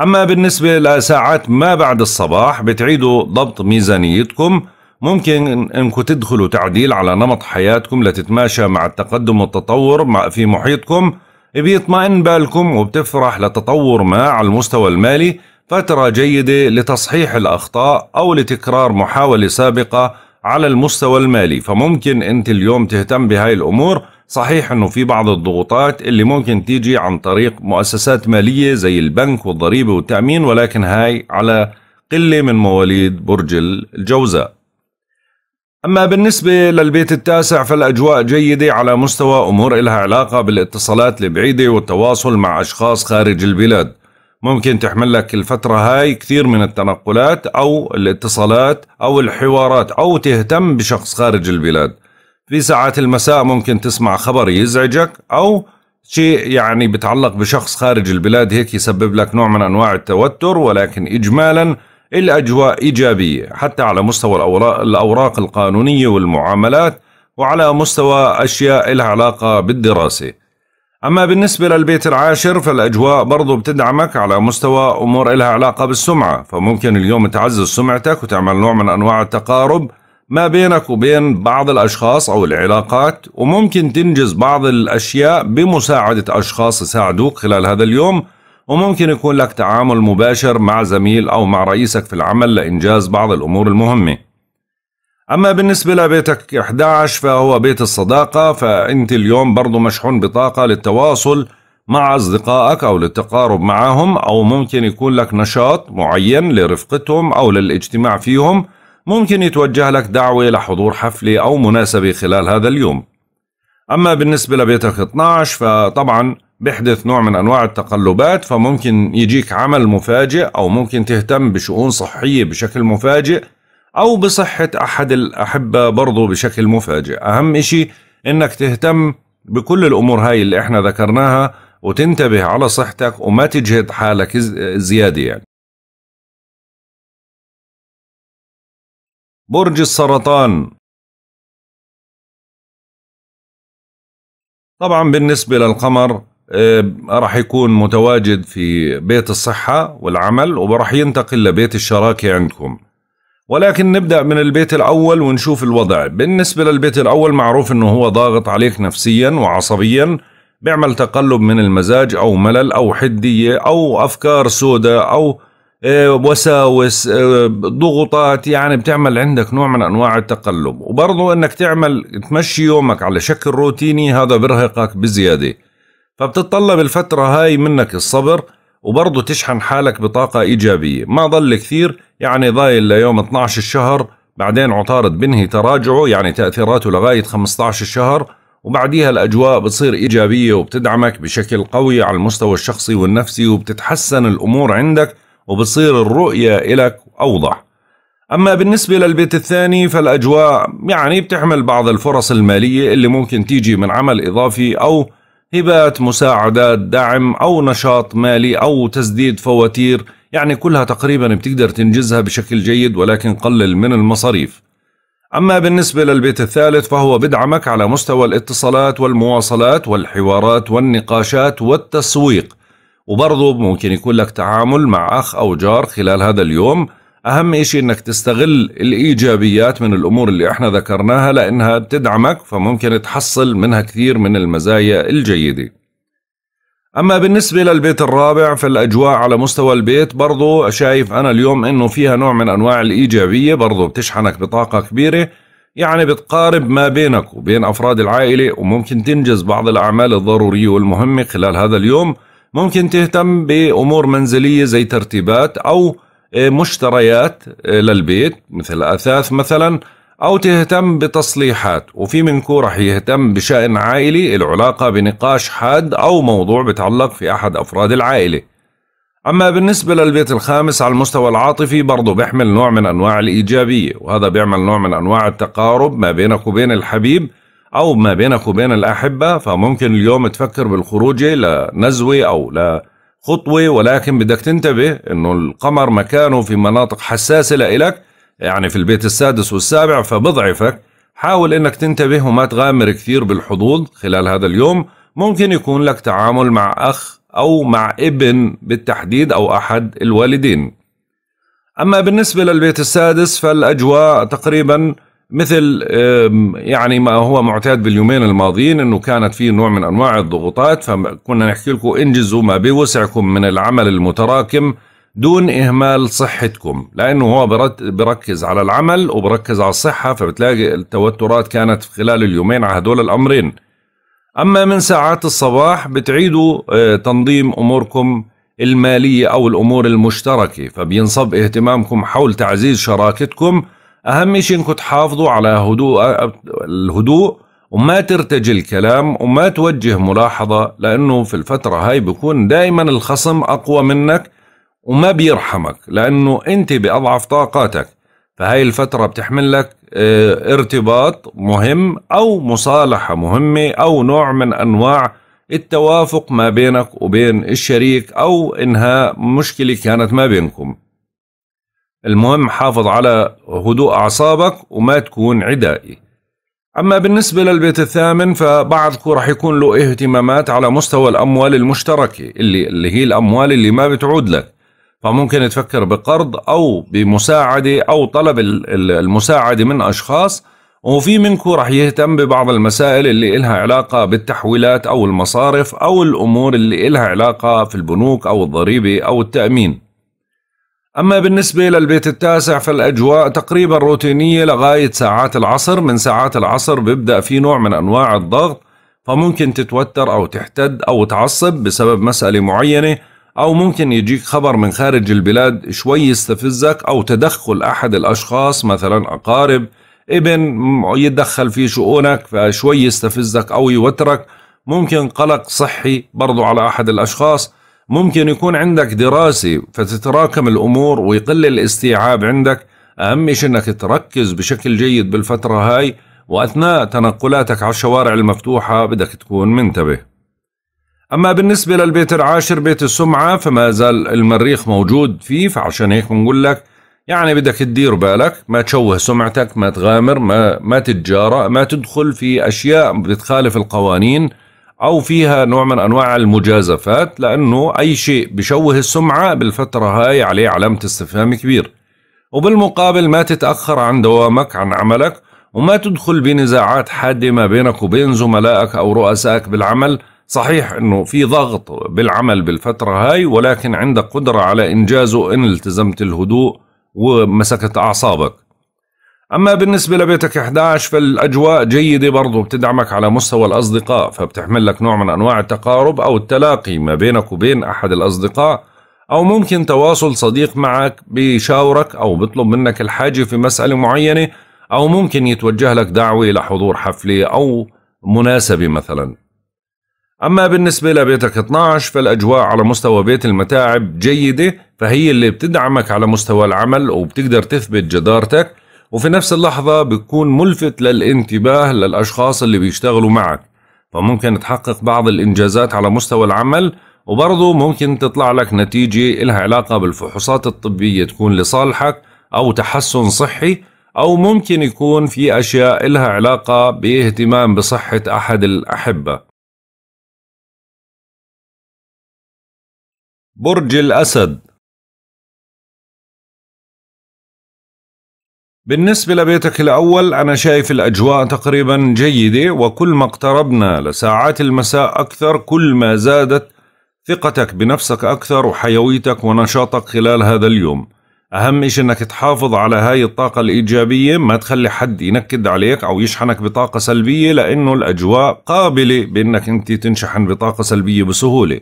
أما بالنسبة لساعات ما بعد الصباح بتعيدوا ضبط ميزانيتكم ممكن انكم تدخلوا تعديل على نمط حياتكم لتتماشى مع التقدم والتطور في محيطكم بيطمئن بالكم وبتفرح لتطور ما على المستوى المالي فترة جيدة لتصحيح الأخطاء أو لتكرار محاولة سابقة على المستوى المالي فممكن أنت اليوم تهتم بهاي الأمور صحيح انه في بعض الضغوطات اللي ممكن تيجي عن طريق مؤسسات ماليه زي البنك والضريبه والتامين ولكن هاي على قله من مواليد برج الجوزاء. اما بالنسبه للبيت التاسع فالاجواء جيده على مستوى امور إلها علاقه بالاتصالات البعيده والتواصل مع اشخاص خارج البلاد. ممكن تحمل لك الفترة هاي كثير من التنقلات أو الاتصالات أو الحوارات أو تهتم بشخص خارج البلاد في ساعات المساء ممكن تسمع خبر يزعجك أو شيء يعني بتعلق بشخص خارج البلاد هيك يسبب لك نوع من أنواع التوتر ولكن إجمالا الأجواء إيجابية حتى على مستوى الأوراق القانونية والمعاملات وعلى مستوى أشياء لها علاقة بالدراسة أما بالنسبة للبيت العاشر فالأجواء برضو بتدعمك على مستوى أمور لها علاقة بالسمعة فممكن اليوم تعزز سمعتك وتعمل نوع من أنواع التقارب ما بينك وبين بعض الأشخاص أو العلاقات وممكن تنجز بعض الأشياء بمساعدة أشخاص يساعدوك خلال هذا اليوم وممكن يكون لك تعامل مباشر مع زميل أو مع رئيسك في العمل لإنجاز بعض الأمور المهمة أما بالنسبة لبيتك 11 فهو بيت الصداقة فأنت اليوم برضو مشحون بطاقة للتواصل مع أصدقائك أو للتقارب معهم أو ممكن يكون لك نشاط معين لرفقتهم أو للاجتماع فيهم ممكن يتوجه لك دعوة لحضور حفلة أو مناسبة خلال هذا اليوم أما بالنسبة لبيتك 12 فطبعا بيحدث نوع من أنواع التقلبات فممكن يجيك عمل مفاجئ أو ممكن تهتم بشؤون صحية بشكل مفاجئ أو بصحة أحد الأحبة برضو بشكل مفاجئ أهم إشي إنك تهتم بكل الأمور هاي اللي إحنا ذكرناها وتنتبه على صحتك وما تجهد حالك زيادة يعني برج السرطان طبعا بالنسبة للقمر آه، راح يكون متواجد في بيت الصحة والعمل وراح ينتقل لبيت الشراكة عندكم ولكن نبدأ من البيت الأول ونشوف الوضع بالنسبة للبيت الأول معروف أنه هو ضاغط عليك نفسيا وعصبيا بيعمل تقلب من المزاج أو ملل أو حدية أو أفكار سوداء أو وساوس آه، آه، ضغوطات يعني بتعمل عندك نوع من انواع التقلب وبرضه انك تعمل تمشي يومك على شكل روتيني هذا برهقك بزياده فبتتطلب الفتره هاي منك الصبر وبرضه تشحن حالك بطاقة إيجابية ما ضل كثير يعني ضايل ليوم 12 الشهر بعدين عطارد بنهي تراجعه يعني تأثيراته لغاية 15 الشهر وبعديها الأجواء بتصير إيجابية وبتدعمك بشكل قوي على المستوى الشخصي والنفسي وبتتحسن الأمور عندك وبصير الرؤية إلك أوضح أما بالنسبة للبيت الثاني فالأجواء يعني بتحمل بعض الفرص المالية اللي ممكن تيجي من عمل إضافي أو هبات مساعدات دعم أو نشاط مالي أو تسديد فواتير يعني كلها تقريبا بتقدر تنجزها بشكل جيد ولكن قلل من المصاريف أما بالنسبة للبيت الثالث فهو بدعمك على مستوى الاتصالات والمواصلات والحوارات والنقاشات والتسويق وبرضه ممكن يكون لك تعامل مع أخ أو جار خلال هذا اليوم أهم إشي أنك تستغل الإيجابيات من الأمور اللي إحنا ذكرناها لأنها بتدعمك فممكن تحصل منها كثير من المزايا الجيدة أما بالنسبة للبيت الرابع فالأجواء على مستوى البيت برضو شايف أنا اليوم أنه فيها نوع من أنواع الإيجابية برضو بتشحنك بطاقة كبيرة يعني بتقارب ما بينك وبين أفراد العائلة وممكن تنجز بعض الأعمال الضرورية والمهمة خلال هذا اليوم ممكن تهتم بأمور منزلية زي ترتيبات أو آه، مشتريات آه، للبيت مثل أثاث مثلا أو تهتم بتصليحات وفي منكو رح يهتم بشأن عائلي العلاقة بنقاش حاد أو موضوع بتعلق في أحد أفراد العائلة أما بالنسبة للبيت الخامس على المستوى العاطفي برضه بيحمل نوع من أنواع الإيجابية وهذا بيعمل نوع من أنواع التقارب ما بينك وبين الحبيب أو ما بينك وبين الأحبة فممكن اليوم تفكر بالخروج لنزوة أو لخطوة ولكن بدك تنتبه إنه القمر مكانه في مناطق حساسة لإلك يعني في البيت السادس والسابع فبضعفك حاول إنك تنتبه وما تغامر كثير بالحظوظ خلال هذا اليوم ممكن يكون لك تعامل مع أخ أو مع ابن بالتحديد أو أحد الوالدين أما بالنسبة للبيت السادس فالأجواء تقريباً مثل يعني ما هو معتاد باليومين الماضيين انه كانت في نوع من انواع الضغوطات فكنا نحكي لكم انجزوا ما بوسعكم من العمل المتراكم دون اهمال صحتكم لانه هو بركز على العمل وبركز على الصحه فبتلاقي التوترات كانت خلال اليومين على هدول الامرين اما من ساعات الصباح بتعيدوا آه، تنظيم اموركم الماليه او الامور المشتركه فبينصب اهتمامكم حول تعزيز شراكتكم اهم شيء انكم تحافظوا على هدوء الهدوء وما ترتج الكلام وما توجه ملاحظة لأنه في الفترة هاي بكون دائما الخصم أقوى منك وما بيرحمك لأنه أنت بأضعف طاقاتك فهاي الفترة بتحمل لك آه، ارتباط مهم أو مصالحة مهمة أو نوع من أنواع التوافق ما بينك وبين الشريك أو إنهاء مشكلة كانت ما بينكم المهم حافظ على هدوء أعصابك وما تكون عدائي أما بالنسبة للبيت الثامن فبعضكم رح يكون له اهتمامات على مستوى الأموال المشتركة اللي, اللي هي الأموال اللي ما بتعود لك فممكن تفكر بقرض أو بمساعدة أو طلب المساعدة من أشخاص وفي منكم رح يهتم ببعض المسائل اللي إلها علاقة بالتحويلات أو المصارف أو الأمور اللي إلها علاقة في البنوك أو الضريبة أو التأمين أما بالنسبة للبيت التاسع فالأجواء تقريبا روتينية لغاية ساعات العصر من ساعات العصر بيبدأ في نوع من أنواع الضغط فممكن تتوتر أو تحتد أو تعصب بسبب مسألة معينة أو ممكن يجيك خبر من خارج البلاد شوي يستفزك أو تدخل أحد الأشخاص مثلا أقارب ابن يتدخل في شؤونك فشوي يستفزك أو يوترك ممكن قلق صحي برضو على أحد الأشخاص ممكن يكون عندك دراسة فتتراكم الأمور ويقل الاستيعاب عندك أهم شيء أنك تركز بشكل جيد بالفترة هاي وأثناء تنقلاتك على الشوارع المفتوحة بدك تكون منتبه أما بالنسبة للبيت العاشر بيت السمعة فما زال المريخ موجود فيه فعشان هيك بنقول لك يعني بدك تدير بالك ما تشوه سمعتك ما تغامر ما, ما تتجارى ما تدخل في أشياء بتخالف القوانين أو فيها نوع من أنواع المجازفات لأنه أي شيء بشوه السمعة بالفترة هاي عليه علامة استفهام كبير وبالمقابل ما تتأخر عن دوامك عن عملك وما تدخل بنزاعات حادة ما بينك وبين زملائك أو رؤسائك بالعمل صحيح أنه في ضغط بالعمل بالفترة هاي ولكن عندك قدرة على إنجازه إن التزمت الهدوء ومسكت أعصابك أما بالنسبة لبيتك 11 فالأجواء جيدة برضو بتدعمك على مستوى الأصدقاء فبتحمل لك نوع من أنواع التقارب أو التلاقي ما بينك وبين أحد الأصدقاء أو ممكن تواصل صديق معك بيشاورك أو بيطلب منك الحاجة في مسألة معينة أو ممكن يتوجه لك دعوة لحضور حفلة أو مناسبة مثلا أما بالنسبة لبيتك 12 فالأجواء على مستوى بيت المتاعب جيدة فهي اللي بتدعمك على مستوى العمل وبتقدر تثبت جدارتك وفي نفس اللحظة بتكون ملفت للانتباه للأشخاص اللي بيشتغلوا معك فممكن تحقق بعض الإنجازات على مستوى العمل وبرضه ممكن تطلع لك نتيجة إلها علاقة بالفحوصات الطبية تكون لصالحك أو تحسن صحي أو ممكن يكون في أشياء إلها علاقة باهتمام بصحة أحد الأحبة برج الأسد بالنسبة لبيتك الأول أنا شايف الأجواء تقريبا جيدة وكل ما اقتربنا لساعات المساء أكثر كل ما زادت ثقتك بنفسك أكثر وحيويتك ونشاطك خلال هذا اليوم أهم إشي أنك تحافظ على هاي الطاقة الإيجابية ما تخلي حد ينكد عليك أو يشحنك بطاقة سلبية لأنه الأجواء قابلة بأنك أنت تنشحن بطاقة سلبية بسهولة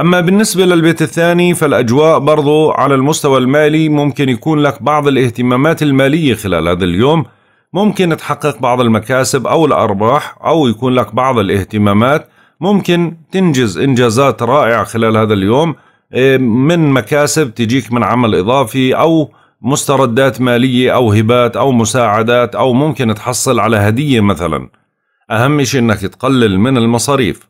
أما بالنسبة للبيت الثاني فالأجواء برضو على المستوى المالي ممكن يكون لك بعض الاهتمامات المالية خلال هذا اليوم ممكن تحقق بعض المكاسب أو الأرباح أو يكون لك بعض الاهتمامات ممكن تنجز إنجازات رائعة خلال هذا اليوم إيه، من مكاسب تجيك من عمل إضافي أو مستردات مالية أو هبات أو مساعدات أو ممكن تحصل على هدية مثلا أهم شيء أنك تقلل من المصاريف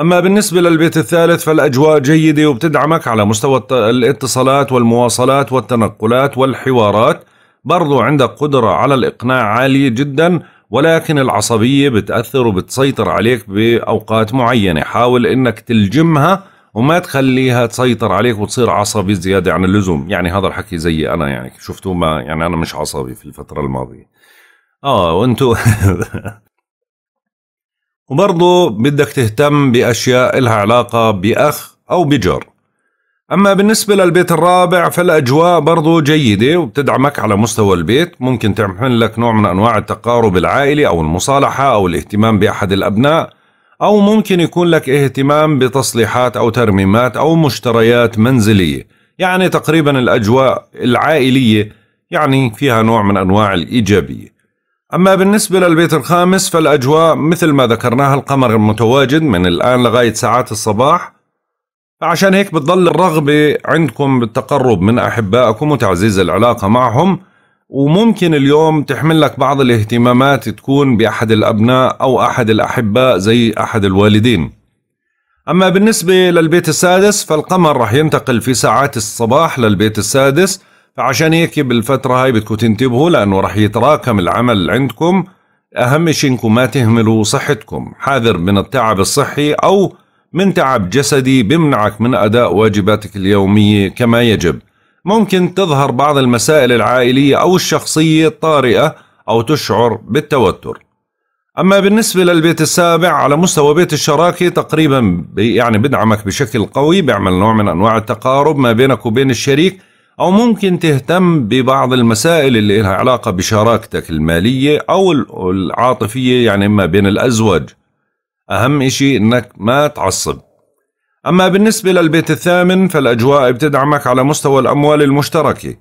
أما بالنسبة للبيت الثالث فالأجواء جيدة وبتدعمك على مستوى الاتصالات والمواصلات والتنقلات والحوارات برضو عندك قدرة على الإقناع عالية جدا ولكن العصبية بتأثر وبتسيطر عليك بأوقات معينة حاول أنك تلجمها وما تخليها تسيطر عليك وتصير عصبي زيادة عن اللزوم يعني هذا الحكي زي أنا يعني شفتوا ما يعني أنا مش عصبي في الفترة الماضية آه وأنتوا وبرضه بدك تهتم بأشياء إلها علاقة بأخ أو بجار أما بالنسبة للبيت الرابع فالأجواء برضه جيدة وبتدعمك على مستوى البيت ممكن تعمل لك نوع من أنواع التقارب العائلي أو المصالحة أو الاهتمام بأحد الأبناء أو ممكن يكون لك اهتمام بتصليحات أو ترميمات أو مشتريات منزلية يعني تقريبا الأجواء العائلية يعني فيها نوع من أنواع الإيجابية أما بالنسبة للبيت الخامس فالأجواء مثل ما ذكرناها القمر متواجد من الآن لغاية ساعات الصباح فعشان هيك بتضل الرغبة عندكم بالتقرب من أحبائكم وتعزيز العلاقة معهم وممكن اليوم تحمل لك بعض الاهتمامات تكون بأحد الأبناء أو أحد الأحباء زي أحد الوالدين أما بالنسبة للبيت السادس فالقمر رح ينتقل في ساعات الصباح للبيت السادس فعشان هيك بالفترة هاي بدكم تنتبهوا لأنه رح يتراكم العمل عندكم أهم شيء إنكم ما تهملوا صحتكم حاذر من التعب الصحي أو من تعب جسدي بمنعك من أداء واجباتك اليومية كما يجب ممكن تظهر بعض المسائل العائلية أو الشخصية الطارئة أو تشعر بالتوتر أما بالنسبة للبيت السابع على مستوى بيت الشراكة تقريبا يعني بدعمك بشكل قوي بيعمل نوع من أنواع التقارب ما بينك وبين الشريك أو ممكن تهتم ببعض المسائل اللي لها علاقة بشراكتك المالية أو العاطفية يعني ما بين الأزواج أهم إشي إنك ما تعصب أما بالنسبة للبيت الثامن فالأجواء بتدعمك على مستوى الأموال المشتركة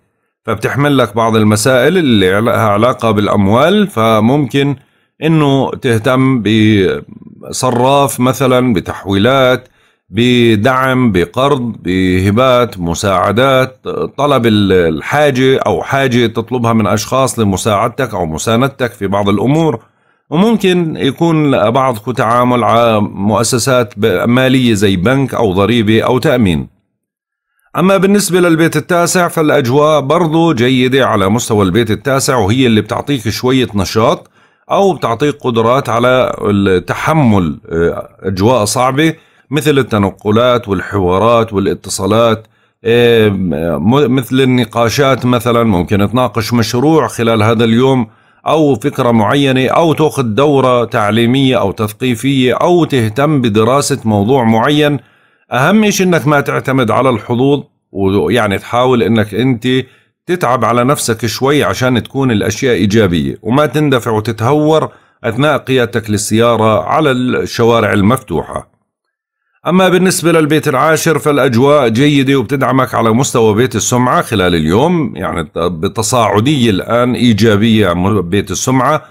فبتحمل لك بعض المسائل اللي لها علاقة بالأموال فممكن إنه تهتم بصراف مثلا بتحويلات بدعم بقرض بهبات مساعدات طلب الحاجة أو حاجة تطلبها من أشخاص لمساعدتك أو مساندتك في بعض الأمور وممكن يكون بعضكم تعامل على مؤسسات مالية زي بنك أو ضريبة أو تأمين أما بالنسبة للبيت التاسع فالأجواء برضو جيدة على مستوى البيت التاسع وهي اللي بتعطيك شوية نشاط أو بتعطيك قدرات على تحمل آه، أجواء صعبة مثل التنقلات والحوارات والاتصالات إيه، مثل النقاشات مثلا ممكن تناقش مشروع خلال هذا اليوم أو فكرة معينة أو تأخذ دورة تعليمية أو تثقيفية أو تهتم بدراسة موضوع معين أهم شيء أنك ما تعتمد على الحظوظ ويعني تحاول أنك أنت تتعب على نفسك شوي عشان تكون الأشياء إيجابية وما تندفع وتتهور أثناء قيادتك للسيارة على الشوارع المفتوحة أما بالنسبة للبيت العاشر فالأجواء جيدة وبتدعمك على مستوى بيت السمعة خلال اليوم يعني بتصاعدية الآن إيجابية بيت السمعة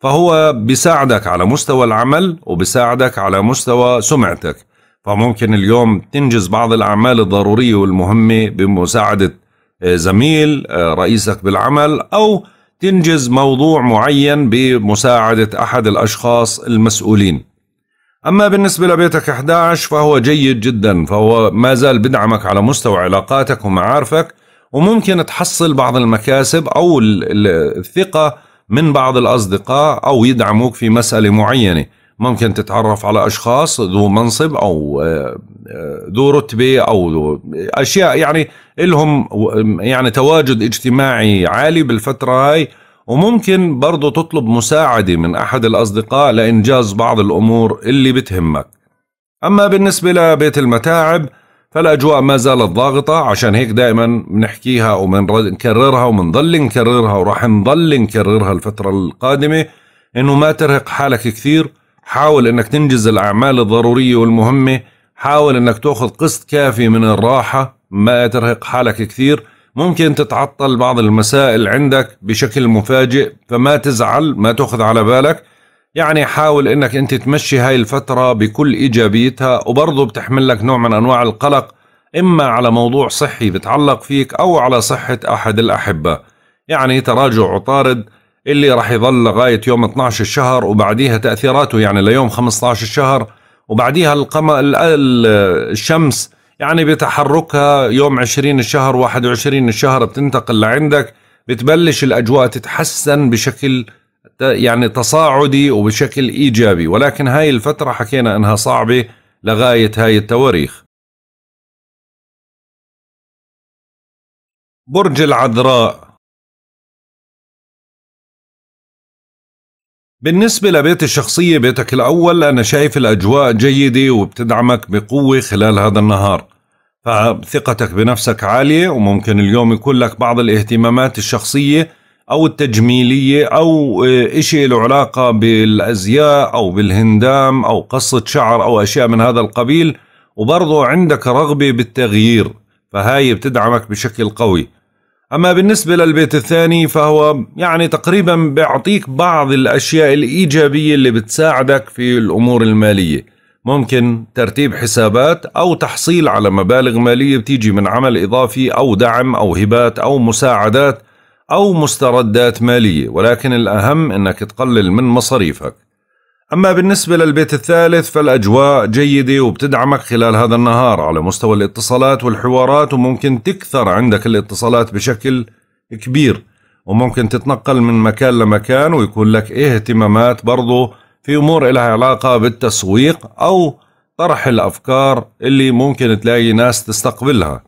فهو بيساعدك على مستوى العمل وبيساعدك على مستوى سمعتك فممكن اليوم تنجز بعض الأعمال الضرورية والمهمة بمساعدة آه، زميل آه، رئيسك بالعمل أو تنجز موضوع معين بمساعدة أحد الأشخاص المسؤولين أما بالنسبة لبيتك 11 فهو جيد جدا فهو ما زال بدعمك على مستوى علاقاتك ومعارفك وممكن تحصل بعض المكاسب أو الثقة من بعض الأصدقاء أو يدعموك في مسألة معينة ممكن تتعرف على أشخاص ذو منصب أو آه، آه، ذو رتبة أو ذو أشياء يعني لهم يعني تواجد اجتماعي عالي بالفترة هاي وممكن برضو تطلب مساعدة من أحد الأصدقاء لإنجاز بعض الأمور اللي بتهمك أما بالنسبة لبيت المتاعب فالأجواء ما زالت ضاغطة عشان هيك دائما بنحكيها وبنكررها وبنضل نكررها وراح نضل نكررها الفترة القادمة إنه ما ترهق حالك كثير حاول إنك تنجز الأعمال الضرورية والمهمة حاول إنك تأخذ قسط كافي من الراحة ما ترهق حالك كثير ممكن تتعطل بعض المسائل عندك بشكل مفاجئ فما تزعل ما تأخذ على بالك يعني حاول انك انت تمشي هاي الفترة بكل ايجابيتها وبرضه بتحمل لك نوع من انواع القلق اما على موضوع صحي بتعلق فيك او على صحة احد الاحبة يعني تراجع عطارد اللي راح يظل لغاية يوم 12 الشهر وبعديها تأثيراته يعني ليوم 15 الشهر وبعديها القمر الشمس يعني بتحركها يوم 20 الشهر 21 الشهر بتنتقل لعندك بتبلش الأجواء تتحسن بشكل يعني تصاعدي وبشكل إيجابي ولكن هاي الفترة حكينا أنها صعبة لغاية هاي التواريخ برج العذراء بالنسبة لبيت الشخصية بيتك الأول أنا شايف الأجواء جيدة وبتدعمك بقوة خلال هذا النهار فثقتك بنفسك عالية وممكن اليوم يكون لك بعض الاهتمامات الشخصية أو التجميلية أو آه، إشي له علاقة بالأزياء أو بالهندام أو قصة شعر أو أشياء من هذا القبيل وبرضه عندك رغبة بالتغيير فهاي بتدعمك بشكل قوي أما بالنسبة للبيت الثاني فهو يعني تقريبا بيعطيك بعض الأشياء الإيجابية اللي بتساعدك في الأمور المالية ممكن ترتيب حسابات أو تحصيل على مبالغ مالية بتيجي من عمل إضافي أو دعم أو هبات أو مساعدات أو مستردات مالية ولكن الأهم أنك تقلل من مصاريفك أما بالنسبة للبيت الثالث فالأجواء جيدة وبتدعمك خلال هذا النهار على مستوى الاتصالات والحوارات وممكن تكثر عندك الاتصالات بشكل كبير وممكن تتنقل من مكان لمكان ويكون لك اهتمامات برضو في أمور لها علاقة بالتسويق أو طرح الأفكار اللي ممكن تلاقي ناس تستقبلها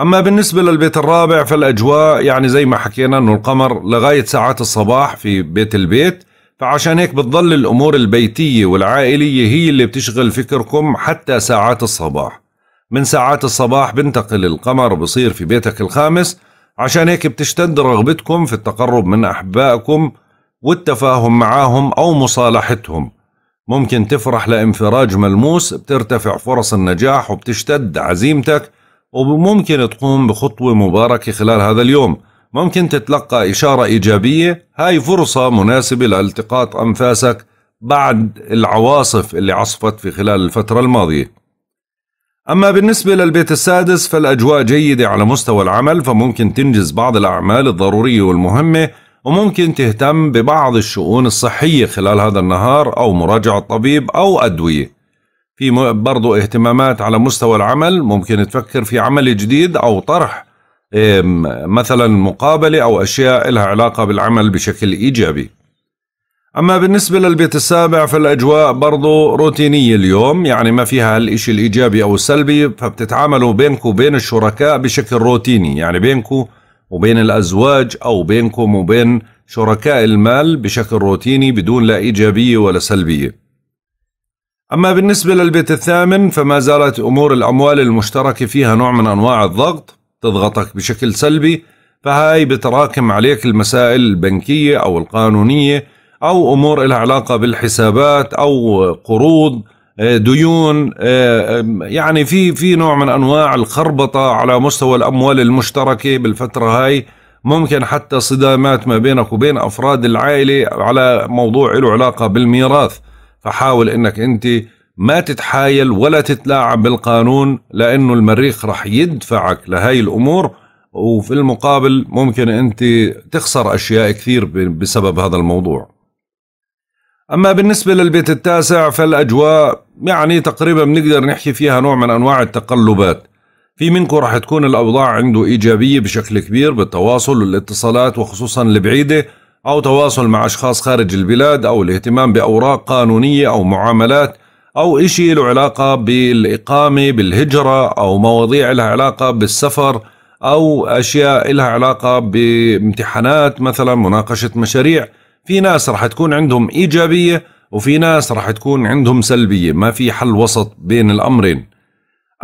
أما بالنسبة للبيت الرابع فالأجواء يعني زي ما حكينا أنه القمر لغاية ساعات الصباح في بيت البيت فعشان هيك بتضل الأمور البيتية والعائلية هي اللي بتشغل فكركم حتى ساعات الصباح من ساعات الصباح بنتقل القمر بصير في بيتك الخامس عشان هيك بتشتد رغبتكم في التقرب من أحبائكم والتفاهم معاهم أو مصالحتهم ممكن تفرح لانفراج ملموس بترتفع فرص النجاح وبتشتد عزيمتك وممكن تقوم بخطوة مباركة خلال هذا اليوم ممكن تتلقى إشارة إيجابية هاي فرصة مناسبة لالتقاط أنفاسك بعد العواصف اللي عصفت في خلال الفترة الماضية أما بالنسبة للبيت السادس فالأجواء جيدة على مستوى العمل فممكن تنجز بعض الأعمال الضرورية والمهمة وممكن تهتم ببعض الشؤون الصحية خلال هذا النهار أو مراجعة طبيب أو أدوية في برضو اهتمامات على مستوى العمل ممكن تفكر في عمل جديد أو طرح مثلا مقابله او اشياء لها علاقه بالعمل بشكل ايجابي. اما بالنسبه للبيت السابع فالاجواء برضه روتينيه اليوم يعني ما فيها هالإشي الايجابي او السلبي فبتتعاملوا بينكم وبين الشركاء بشكل روتيني يعني بينكم وبين الازواج او بينكم وبين شركاء المال بشكل روتيني بدون لا ايجابيه ولا سلبيه. أما بالنسبة للبيت الثامن فما زالت أمور الأموال المشتركة فيها نوع من أنواع الضغط تضغطك بشكل سلبي فهاي بتراكم عليك المسائل البنكية أو القانونية أو أمور لها علاقة بالحسابات أو قروض آه، ديون آه، آه، يعني في في نوع من انواع الخربطه على مستوى الاموال المشتركه بالفتره هاي ممكن حتى صدامات ما بينك وبين افراد العائله على موضوع له علاقه بالميراث فحاول انك انت ما تتحايل ولا تتلاعب بالقانون لانه المريخ رح يدفعك لهاي الامور وفي المقابل ممكن انت تخسر اشياء كثير بسبب هذا الموضوع اما بالنسبه للبيت التاسع فالاجواء يعني تقريبا بنقدر نحكي فيها نوع من انواع التقلبات في منكم رح تكون الاوضاع عنده ايجابيه بشكل كبير بالتواصل والاتصالات وخصوصا البعيده او تواصل مع اشخاص خارج البلاد او الاهتمام باوراق قانونيه او معاملات أو إشي له علاقة بالإقامة بالهجرة أو مواضيع لها علاقة بالسفر أو أشياء لها علاقة بامتحانات مثلا مناقشة مشاريع في ناس رح تكون عندهم إيجابية وفي ناس رح تكون عندهم سلبية ما في حل وسط بين الأمرين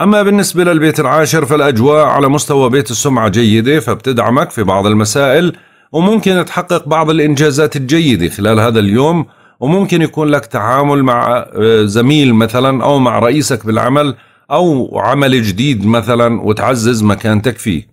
أما بالنسبة للبيت العاشر فالأجواء على مستوى بيت السمعة جيدة فبتدعمك في بعض المسائل وممكن تحقق بعض الإنجازات الجيدة خلال هذا اليوم وممكن يكون لك تعامل مع آه، زميل مثلا أو مع رئيسك بالعمل أو عمل جديد مثلا وتعزز مكانتك فيه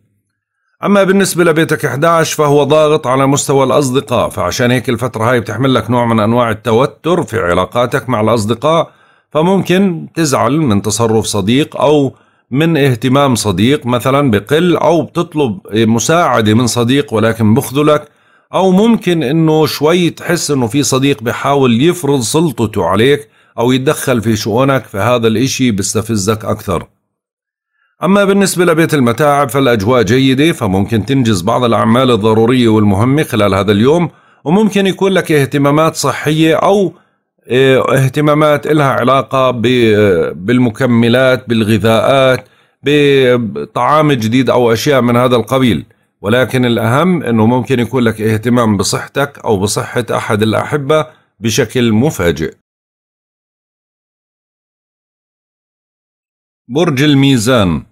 أما بالنسبة لبيتك 11 فهو ضاغط على مستوى الأصدقاء فعشان هيك الفترة هاي بتحمل لك نوع من أنواع التوتر في علاقاتك مع الأصدقاء فممكن تزعل من تصرف صديق أو من اهتمام صديق مثلا بقل أو بتطلب مساعدة من صديق ولكن بخذلك او ممكن انه شوي تحس انه في صديق بحاول يفرض سلطته عليك او يتدخل في شؤونك فهذا الاشي بيستفزك اكثر اما بالنسبة لبيت المتاعب فالاجواء جيدة فممكن تنجز بعض الاعمال الضرورية والمهمة خلال هذا اليوم وممكن يكون لك اهتمامات صحية او آه، اهتمامات لها علاقة آه، بالمكملات بالغذاءات بطعام جديد أو أشياء من هذا القبيل ولكن الأهم أنه ممكن يكون لك اهتمام بصحتك أو بصحة أحد الأحبة بشكل مفاجئ برج الميزان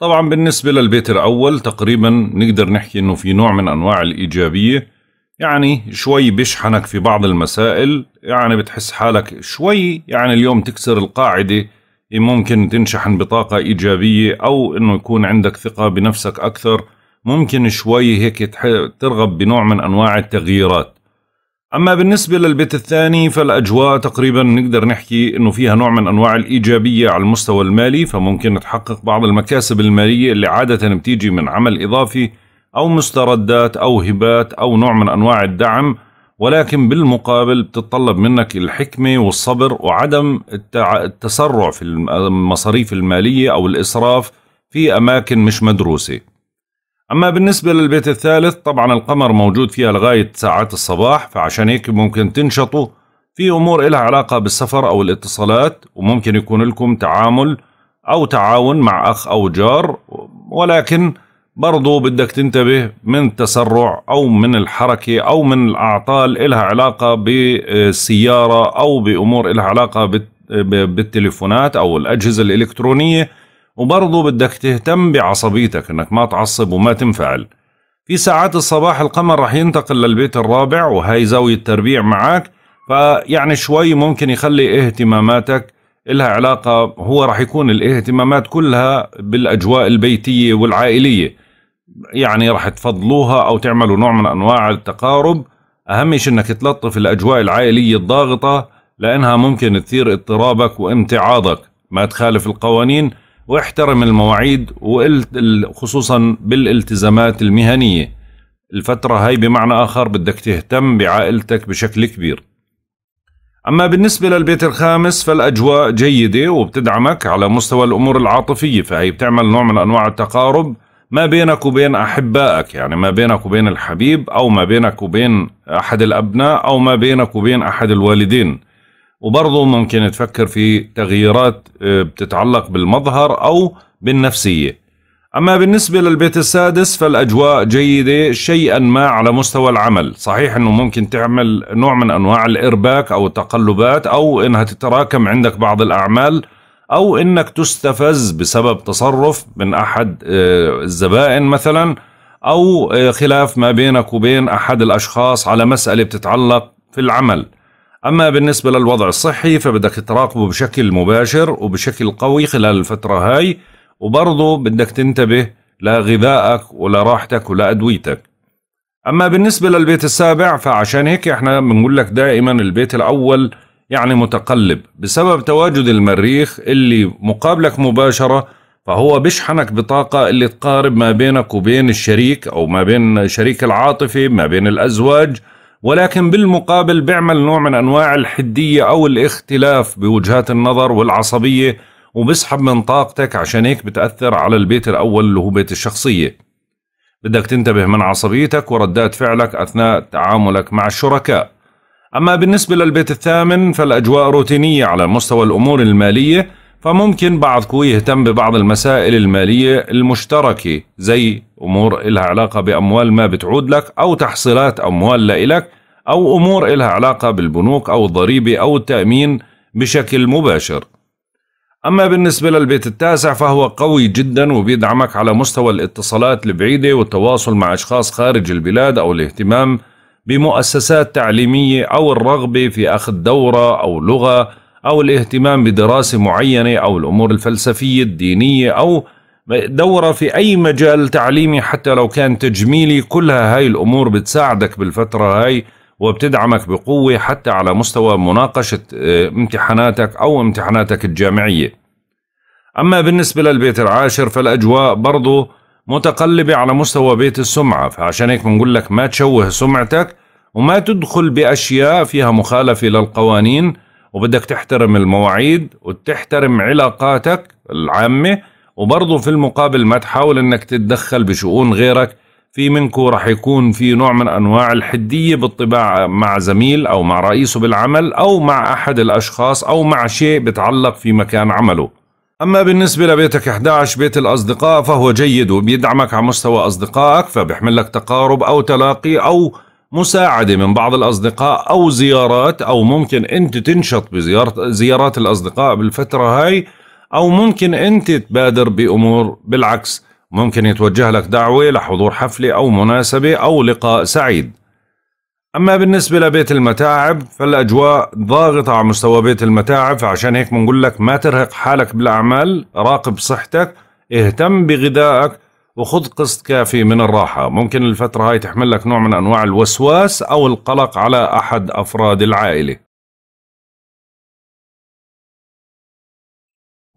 طبعا بالنسبة للبيت الأول تقريبا نقدر نحكي أنه في نوع من أنواع الإيجابية يعني شوي بيشحنك في بعض المسائل يعني بتحس حالك شوي يعني اليوم تكسر القاعدة ممكن تنشحن بطاقة إيجابية أو أنه يكون عندك ثقة بنفسك أكثر ممكن شوي هيك ترغب بنوع من أنواع التغييرات أما بالنسبة للبيت الثاني فالأجواء تقريبا نقدر نحكي أنه فيها نوع من أنواع الإيجابية على المستوى المالي فممكن تحقق بعض المكاسب المالية اللي عادة بتيجي من عمل إضافي أو مستردات أو هبات أو نوع من أنواع الدعم ولكن بالمقابل بتتطلب منك الحكمة والصبر وعدم التسرع في المصاريف المالية أو الإسراف في أماكن مش مدروسة أما بالنسبة للبيت الثالث طبعا القمر موجود فيها لغاية ساعات الصباح فعشان هيك ممكن تنشطوا في أمور إلها علاقة بالسفر أو الاتصالات وممكن يكون لكم تعامل أو تعاون مع أخ أو جار ولكن برضو بدك تنتبه من التسرع أو من الحركة أو من الأعطال إلها علاقة بالسيارة أو بأمور إلها علاقة بالتليفونات أو الأجهزة الإلكترونية وبرضو بدك تهتم بعصبيتك إنك ما تعصب وما تنفعل في ساعات الصباح القمر رح ينتقل للبيت الرابع وهي زاوية تربيع معك فيعني شوي ممكن يخلي اهتماماتك إلها علاقة هو رح يكون الاهتمامات كلها بالأجواء البيتية والعائلية يعني راح تفضلوها او تعملوا نوع من انواع التقارب اهم شيء انك تلطف الاجواء العائليه الضاغطه لانها ممكن تثير اضطرابك وامتعاضك ما تخالف القوانين واحترم المواعيد وخصوصا بالالتزامات المهنيه الفتره هاي بمعنى اخر بدك تهتم بعائلتك بشكل كبير أما بالنسبة للبيت الخامس فالأجواء جيدة وبتدعمك على مستوى الأمور العاطفية فهي بتعمل نوع من أنواع التقارب ما بينك وبين أحبائك يعني ما بينك وبين الحبيب أو ما بينك وبين أحد الأبناء أو ما بينك وبين أحد الوالدين وبرضه ممكن تفكر في تغييرات آه، بتتعلق بالمظهر أو بالنفسية أما بالنسبة للبيت السادس فالأجواء جيدة شيئا ما على مستوى العمل صحيح أنه ممكن تعمل نوع من أنواع الإرباك أو التقلبات أو أنها تتراكم عندك بعض الأعمال او انك تستفز بسبب تصرف من احد آه، الزبائن مثلا او آه، خلاف ما بينك وبين احد الاشخاص على مساله بتتعلق في العمل اما بالنسبه للوضع الصحي فبدك تراقبه بشكل مباشر وبشكل قوي خلال الفتره هاي وبرضه بدك تنتبه لغذائك ولراحتك ولادويتك اما بالنسبه للبيت السابع فعشان هيك احنا بنقول لك دائما البيت الاول يعني متقلب بسبب تواجد المريخ اللي مقابلك مباشرة فهو بيشحنك بطاقة اللي تقارب ما بينك وبين الشريك أو ما بين شريك العاطفة ما بين الأزواج ولكن بالمقابل بيعمل نوع من أنواع الحدية أو الاختلاف بوجهات النظر والعصبية وبسحب من طاقتك عشان هيك بتأثر على البيت الأول اللي هو بيت الشخصية بدك تنتبه من عصبيتك وردات فعلك أثناء تعاملك مع الشركاء أما بالنسبة للبيت الثامن فالأجواء روتينية على مستوى الأمور المالية فممكن بعضكم يهتم ببعض المسائل المالية المشتركة زي أمور إلها علاقة بأموال ما بتعود لك أو تحصيلات أموال لإلك أو أمور إلها علاقة بالبنوك أو الضريبة أو التأمين بشكل مباشر أما بالنسبة للبيت التاسع فهو قوي جدا وبيدعمك على مستوى الاتصالات البعيدة والتواصل مع أشخاص خارج البلاد أو الاهتمام بمؤسسات تعليمية أو الرغبة في أخذ دورة أو لغة أو الاهتمام بدراسة معينة أو الأمور الفلسفية الدينية أو دورة في أي مجال تعليمي حتى لو كان تجميلي كلها هاي الأمور بتساعدك بالفترة هاي وبتدعمك بقوة حتى على مستوى مناقشة آه، امتحاناتك أو امتحاناتك الجامعية أما بالنسبة للبيت العاشر فالأجواء برضو متقلبة على مستوى بيت السمعة فعشان هيك بنقول لك ما تشوه سمعتك وما تدخل بأشياء فيها مخالفة للقوانين وبدك تحترم المواعيد وتحترم علاقاتك العامة وبرضه في المقابل ما تحاول انك تتدخل بشؤون غيرك في منكو رح يكون في نوع من انواع الحدية بالطباع مع زميل او مع رئيسه بالعمل او مع احد الاشخاص او مع شيء بتعلق في مكان عمله أما بالنسبة لبيتك 11 بيت الأصدقاء فهو جيد وبيدعمك على مستوى أصدقائك فبيحمل لك تقارب أو تلاقي أو مساعدة من بعض الأصدقاء أو زيارات أو ممكن أنت تنشط بزيارة زيارات الأصدقاء بالفترة هاي أو ممكن أنت تبادر بأمور بالعكس ممكن يتوجه لك دعوة لحضور حفلة أو مناسبة أو لقاء سعيد أما بالنسبة لبيت المتاعب فالأجواء ضاغطة على مستوى بيت المتاعب فعشان هيك بنقول لك ما ترهق حالك بالأعمال راقب صحتك اهتم بغذائك وخذ قسط كافي من الراحة ممكن الفترة هاي تحمل لك نوع من أنواع الوسواس أو القلق على أحد أفراد العائلة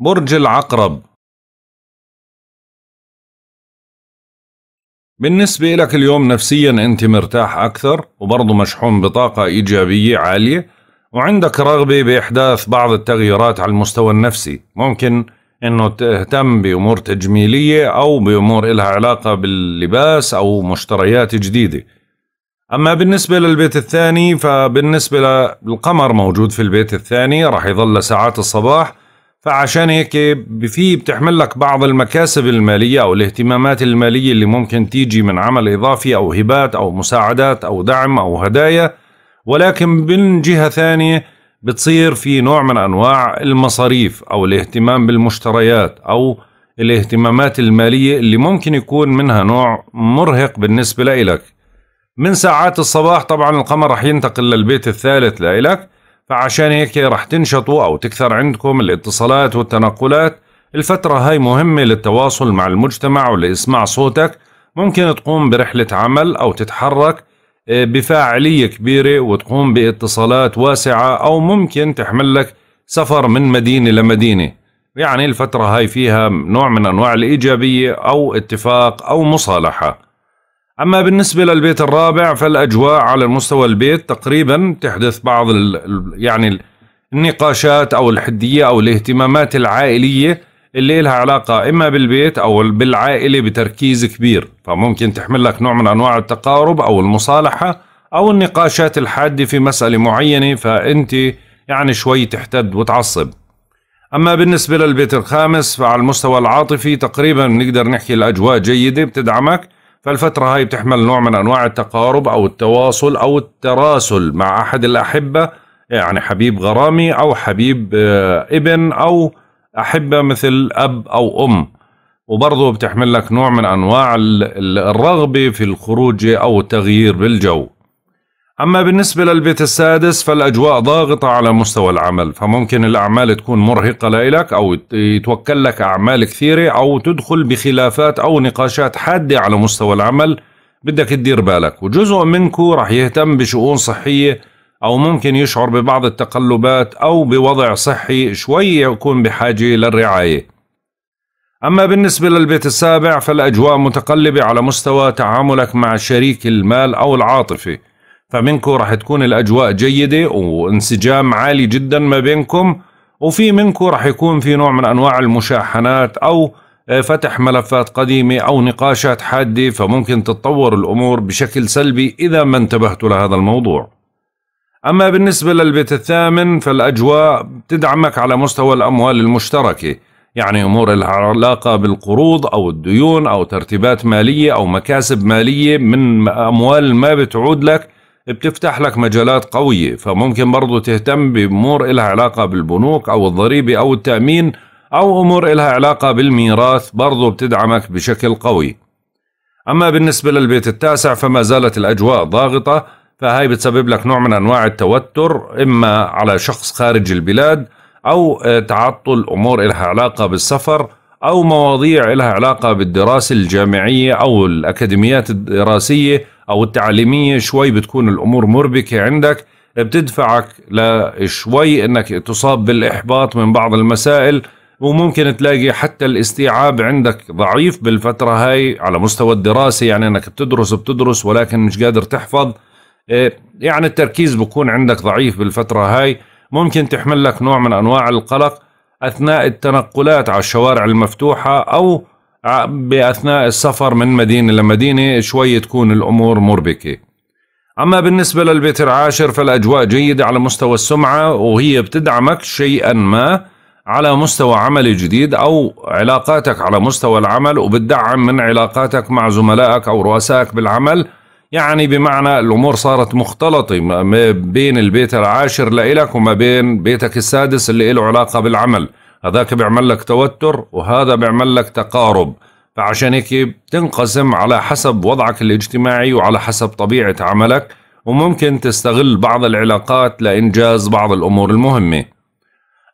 برج العقرب بالنسبة لك اليوم نفسيا أنت مرتاح أكثر وبرضه مشحون بطاقة إيجابية عالية وعندك رغبة بإحداث بعض التغييرات على المستوى النفسي ممكن أنه تهتم بأمور تجميلية أو بأمور إلها علاقة باللباس أو مشتريات جديدة أما بالنسبة للبيت الثاني فبالنسبة للقمر موجود في البيت الثاني راح يظل ساعات الصباح فعشان هيك في بتحمل لك بعض المكاسب المالية أو الاهتمامات المالية اللي ممكن تيجي من عمل إضافي أو هبات أو مساعدات أو دعم أو هدايا ولكن من جهة ثانية بتصير في نوع من أنواع المصاريف أو الاهتمام بالمشتريات أو الاهتمامات المالية اللي ممكن يكون منها نوع مرهق بالنسبة لإلك من ساعات الصباح طبعا القمر رح ينتقل للبيت الثالث لإلك فعشان هيك رح تنشطوا أو تكثر عندكم الاتصالات والتنقلات الفترة هاي مهمة للتواصل مع المجتمع ولإسماع صوتك ممكن تقوم برحلة عمل أو تتحرك آه، بفاعلية كبيرة وتقوم باتصالات واسعة أو ممكن تحمل لك سفر من مدينة لمدينة يعني الفترة هاي فيها نوع من أنواع الإيجابية أو اتفاق أو مصالحة أما بالنسبة للبيت الرابع فالأجواء على مستوى البيت تقريبا تحدث بعض ال يعني النقاشات أو الحدية أو الاهتمامات العائلية اللي لها علاقة إما بالبيت أو بالعائلة بتركيز كبير فممكن تحمل لك نوع من أنواع التقارب أو المصالحة أو النقاشات الحادة في مسألة معينة فأنت يعني شوي تحتد وتعصب أما بالنسبة للبيت الخامس فعلى المستوى العاطفي تقريبا نقدر نحكي الأجواء جيدة بتدعمك فالفترة هاي بتحمل نوع من أنواع التقارب أو التواصل أو التراسل مع أحد الأحبة يعني حبيب غرامي أو حبيب آه، ابن أو أحبة مثل أب أو أم وبرضه بتحمل لك نوع من أنواع الرغبة في الخروج أو التغيير بالجو أما بالنسبة للبيت السادس فالأجواء ضاغطة على مستوى العمل فممكن الأعمال تكون مرهقة لإلك أو يتوكل لك أعمال كثيرة أو تدخل بخلافات أو نقاشات حادة على مستوى العمل بدك تدير بالك وجزء منكو رح يهتم بشؤون صحية أو ممكن يشعر ببعض التقلبات أو بوضع صحي شوي يكون بحاجة للرعاية أما بالنسبة للبيت السابع فالأجواء متقلبة على مستوى تعاملك مع شريك المال أو العاطفة فمنكم راح تكون الأجواء جيدة وانسجام عالي جدا ما بينكم وفي منكم راح يكون في نوع من أنواع المشاحنات أو آه، فتح ملفات قديمة أو نقاشات حادة فممكن تتطور الأمور بشكل سلبي إذا ما انتبهتوا لهذا الموضوع أما بالنسبة للبيت الثامن فالأجواء تدعمك على مستوى الأموال المشتركة يعني أمور العلاقة بالقروض أو الديون أو ترتيبات مالية أو مكاسب مالية من أموال ما بتعود لك بتفتح لك مجالات قوية فممكن برضو تهتم بأمور إلها علاقة بالبنوك أو الضريبة أو التأمين أو أمور إلها علاقة بالميراث برضو بتدعمك بشكل قوي أما بالنسبة للبيت التاسع فما زالت الأجواء ضاغطة فهاي بتسبب لك نوع من أنواع التوتر إما على شخص خارج البلاد أو آه، تعطل أمور إلها علاقة بالسفر أو مواضيع إلها علاقة بالدراسة الجامعية أو الأكاديميات الدراسية او التعليميه شوي بتكون الامور مربكه عندك بتدفعك لشوي انك تصاب بالاحباط من بعض المسائل وممكن تلاقي حتى الاستيعاب عندك ضعيف بالفترة هاي على مستوى الدراسة يعني انك بتدرس بتدرس ولكن مش قادر تحفظ إيه، يعني التركيز بكون عندك ضعيف بالفترة هاي ممكن تحمل لك نوع من انواع القلق اثناء التنقلات على الشوارع المفتوحة او آه، باثناء السفر من مدينه لمدينه شوي تكون الامور مربكه. اما بالنسبه للبيت العاشر فالاجواء جيده على مستوى السمعه وهي بتدعمك شيئا ما على مستوى عملي جديد او علاقاتك على مستوى العمل وبتدعم من علاقاتك مع زملائك او رؤسائك بالعمل يعني بمعنى الامور صارت مختلطه ما بين البيت العاشر لإلك وما بين بيتك السادس اللي له علاقه بالعمل هذاك بيعمل لك توتر وهذا بيعمل لك تقارب فعشان هيك بتنقسم على حسب وضعك الاجتماعي وعلى حسب طبيعة عملك وممكن تستغل بعض العلاقات لإنجاز بعض الأمور المهمة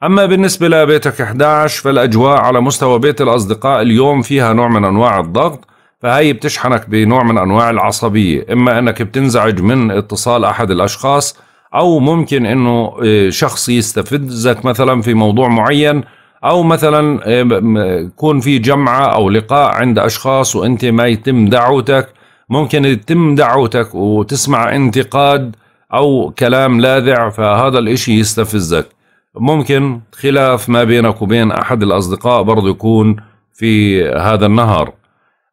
أما بالنسبة لبيتك 11 فالأجواء على مستوى بيت الأصدقاء اليوم فيها نوع من أنواع الضغط فهي بتشحنك بنوع من أنواع العصبية إما أنك بتنزعج من اتصال أحد الأشخاص أو ممكن أنه آه، شخص يستفزك مثلا في موضوع معين او مثلا إيه، يكون في جمعه او لقاء عند اشخاص وانت ما يتم دعوتك ممكن يتم دعوتك وتسمع انتقاد او كلام لاذع فهذا الاشي يستفزك ممكن خلاف ما بينك وبين احد الاصدقاء برضه يكون في هذا النهار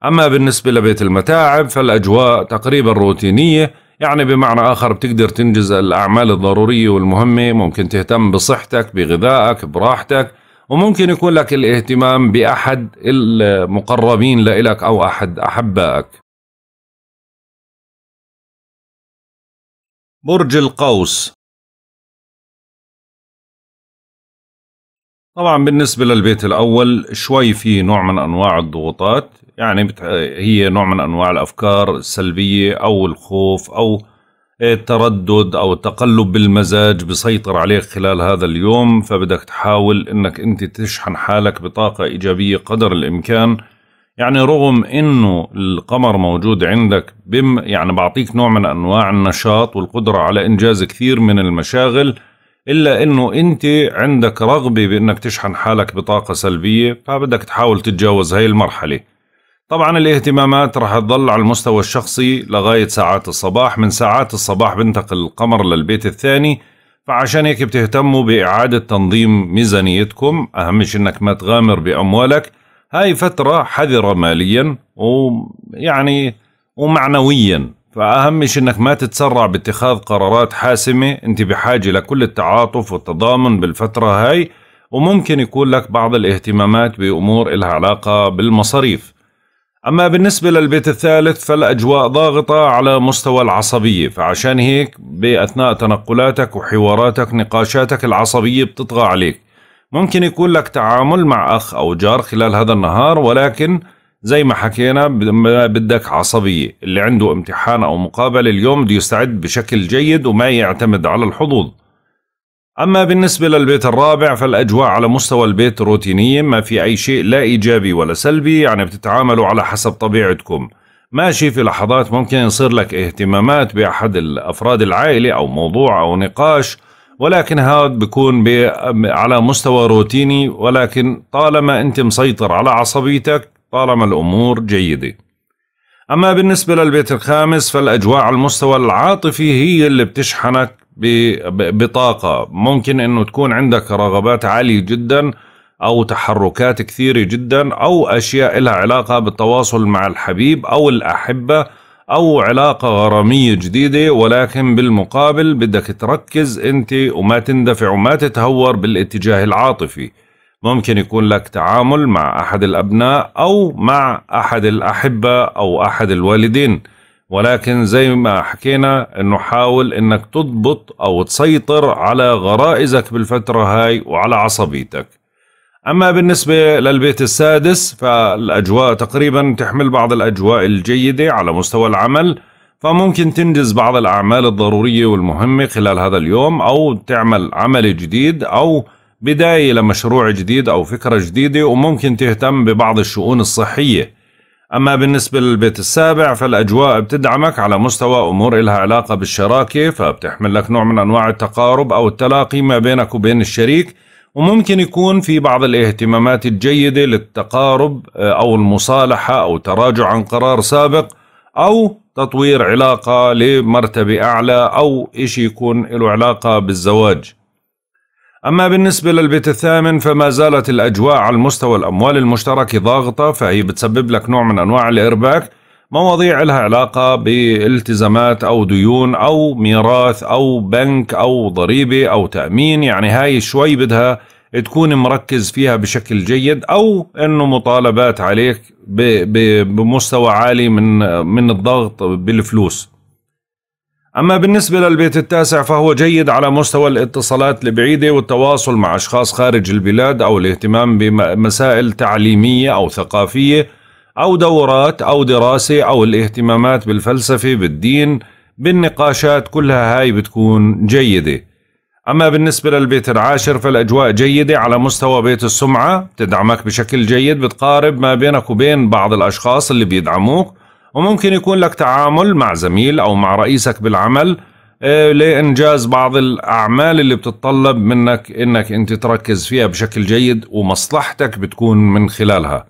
اما بالنسبه لبيت المتاعب فالاجواء تقريبا روتينيه يعني بمعنى اخر بتقدر تنجز الاعمال الضروريه والمهمه ممكن تهتم بصحتك بغذائك براحتك وممكن يكون لك الاهتمام بأحد المقربين لإلك أو أحد أحبائك برج القوس طبعا بالنسبة للبيت الأول شوي في نوع من أنواع الضغوطات يعني هي نوع من أنواع الأفكار السلبية أو الخوف أو التردد او التقلب بالمزاج بيسيطر عليك خلال هذا اليوم فبدك تحاول انك انت تشحن حالك بطاقه ايجابيه قدر الامكان يعني رغم انه القمر موجود عندك بم يعني بعطيك نوع من انواع النشاط والقدره على انجاز كثير من المشاغل الا انه انت عندك رغبه بانك تشحن حالك بطاقه سلبيه فبدك تحاول تتجاوز هاي المرحله طبعا الاهتمامات راح تظل على المستوى الشخصي لغاية ساعات الصباح من ساعات الصباح بنتقل القمر للبيت الثاني فعشان هيك بتهتموا بإعادة تنظيم ميزانيتكم أهم شيء أنك ما تغامر بأموالك هاي فترة حذرة ماليا ويعني ومعنويا فأهم شيء أنك ما تتسرع باتخاذ قرارات حاسمة أنت بحاجة لكل التعاطف والتضامن بالفترة هاي وممكن يكون لك بعض الاهتمامات بأمور إلها علاقة بالمصاريف أما بالنسبة للبيت الثالث فالأجواء ضاغطة على مستوى العصبية فعشان هيك بأثناء تنقلاتك وحواراتك نقاشاتك العصبية بتطغى عليك ممكن يكون لك تعامل مع أخ أو جار خلال هذا النهار ولكن زي ما حكينا بدك عصبية اللي عنده امتحان أو مقابلة اليوم بده يستعد بشكل جيد وما يعتمد على الحظوظ أما بالنسبة للبيت الرابع فالأجواء على مستوى البيت روتينية ما في أي شيء لا إيجابي ولا سلبي يعني بتتعاملوا على حسب طبيعتكم ماشي في لحظات ممكن يصير لك اهتمامات بأحد الأفراد العائلة أو موضوع أو نقاش ولكن هذا بيكون بي على مستوى روتيني ولكن طالما أنت مسيطر على عصبيتك طالما الأمور جيدة أما بالنسبة للبيت الخامس فالأجواء على المستوى العاطفي هي اللي بتشحنك بطاقه ممكن انه تكون عندك رغبات عاليه جدا او تحركات كثيره جدا او اشياء لها علاقه بالتواصل مع الحبيب او الاحبه او علاقه غراميه جديده ولكن بالمقابل بدك تركز انت وما تندفع وما تتهور بالاتجاه العاطفي ممكن يكون لك تعامل مع احد الابناء او مع احد الاحبه او احد الوالدين ولكن زي ما حكينا انه حاول انك تضبط او تسيطر على غرائزك بالفترة هاي وعلى عصبيتك اما بالنسبة للبيت السادس فالاجواء تقريبا تحمل بعض الاجواء الجيدة على مستوى العمل فممكن تنجز بعض الأعمال الضرورية والمهمة خلال هذا اليوم أو تعمل عمل جديد أو بداية لمشروع جديد أو فكرة جديدة وممكن تهتم ببعض الشؤون الصحية أما بالنسبة للبيت السابع فالأجواء بتدعمك على مستوى أمور إلها علاقة بالشراكة فبتحمل لك نوع من أنواع التقارب أو التلاقي ما بينك وبين الشريك وممكن يكون في بعض الاهتمامات الجيدة للتقارب آه، أو المصالحة أو تراجع عن قرار سابق أو تطوير علاقة لمرتبة أعلى أو إشي يكون له علاقة بالزواج أما بالنسبة للبيت الثامن فما زالت الأجواء على المستوى الأموال المشتركة ضاغطة فهي بتسبب لك نوع من أنواع الإرباك مواضيع لها علاقة بالتزامات أو ديون أو ميراث أو بنك أو ضريبة أو تأمين يعني هاي شوي بدها تكون مركز فيها بشكل جيد أو أنه مطالبات عليك بمستوى عالي من من الضغط بالفلوس أما بالنسبة للبيت التاسع فهو جيد على مستوى الاتصالات البعيدة والتواصل مع أشخاص خارج البلاد أو الاهتمام بمسائل تعليمية أو ثقافية أو دورات أو دراسة أو الاهتمامات بالفلسفة بالدين بالنقاشات كلها هاي بتكون جيدة أما بالنسبة للبيت العاشر فالأجواء جيدة على مستوى بيت السمعة بتدعمك بشكل جيد بتقارب ما بينك وبين بعض الأشخاص اللي بيدعموك وممكن يكون لك تعامل مع زميل أو مع رئيسك بالعمل آه، لإنجاز بعض الأعمال اللي بتتطلب منك إنك أنت تركز فيها بشكل جيد ومصلحتك بتكون من خلالها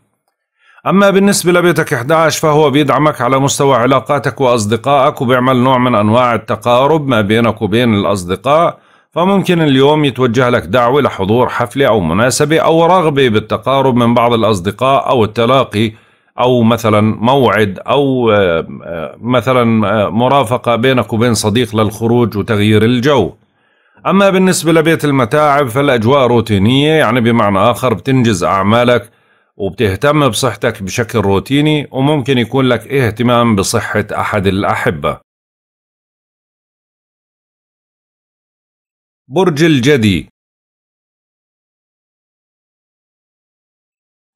أما بالنسبة لبيتك 11 فهو بيدعمك على مستوى علاقاتك وأصدقائك وبيعمل نوع من أنواع التقارب ما بينك وبين الأصدقاء فممكن اليوم يتوجه لك دعوة لحضور حفلة أو مناسبة أو رغبة بالتقارب من بعض الأصدقاء أو التلاقي او مثلا موعد او آه، مثلا آه، مرافقه بينك وبين صديق للخروج وتغيير الجو اما بالنسبه لبيت المتاعب فالاجواء روتينيه يعني بمعنى اخر بتنجز اعمالك وبتهتم بصحتك بشكل روتيني وممكن يكون لك اهتمام بصحه احد الاحبه برج الجدي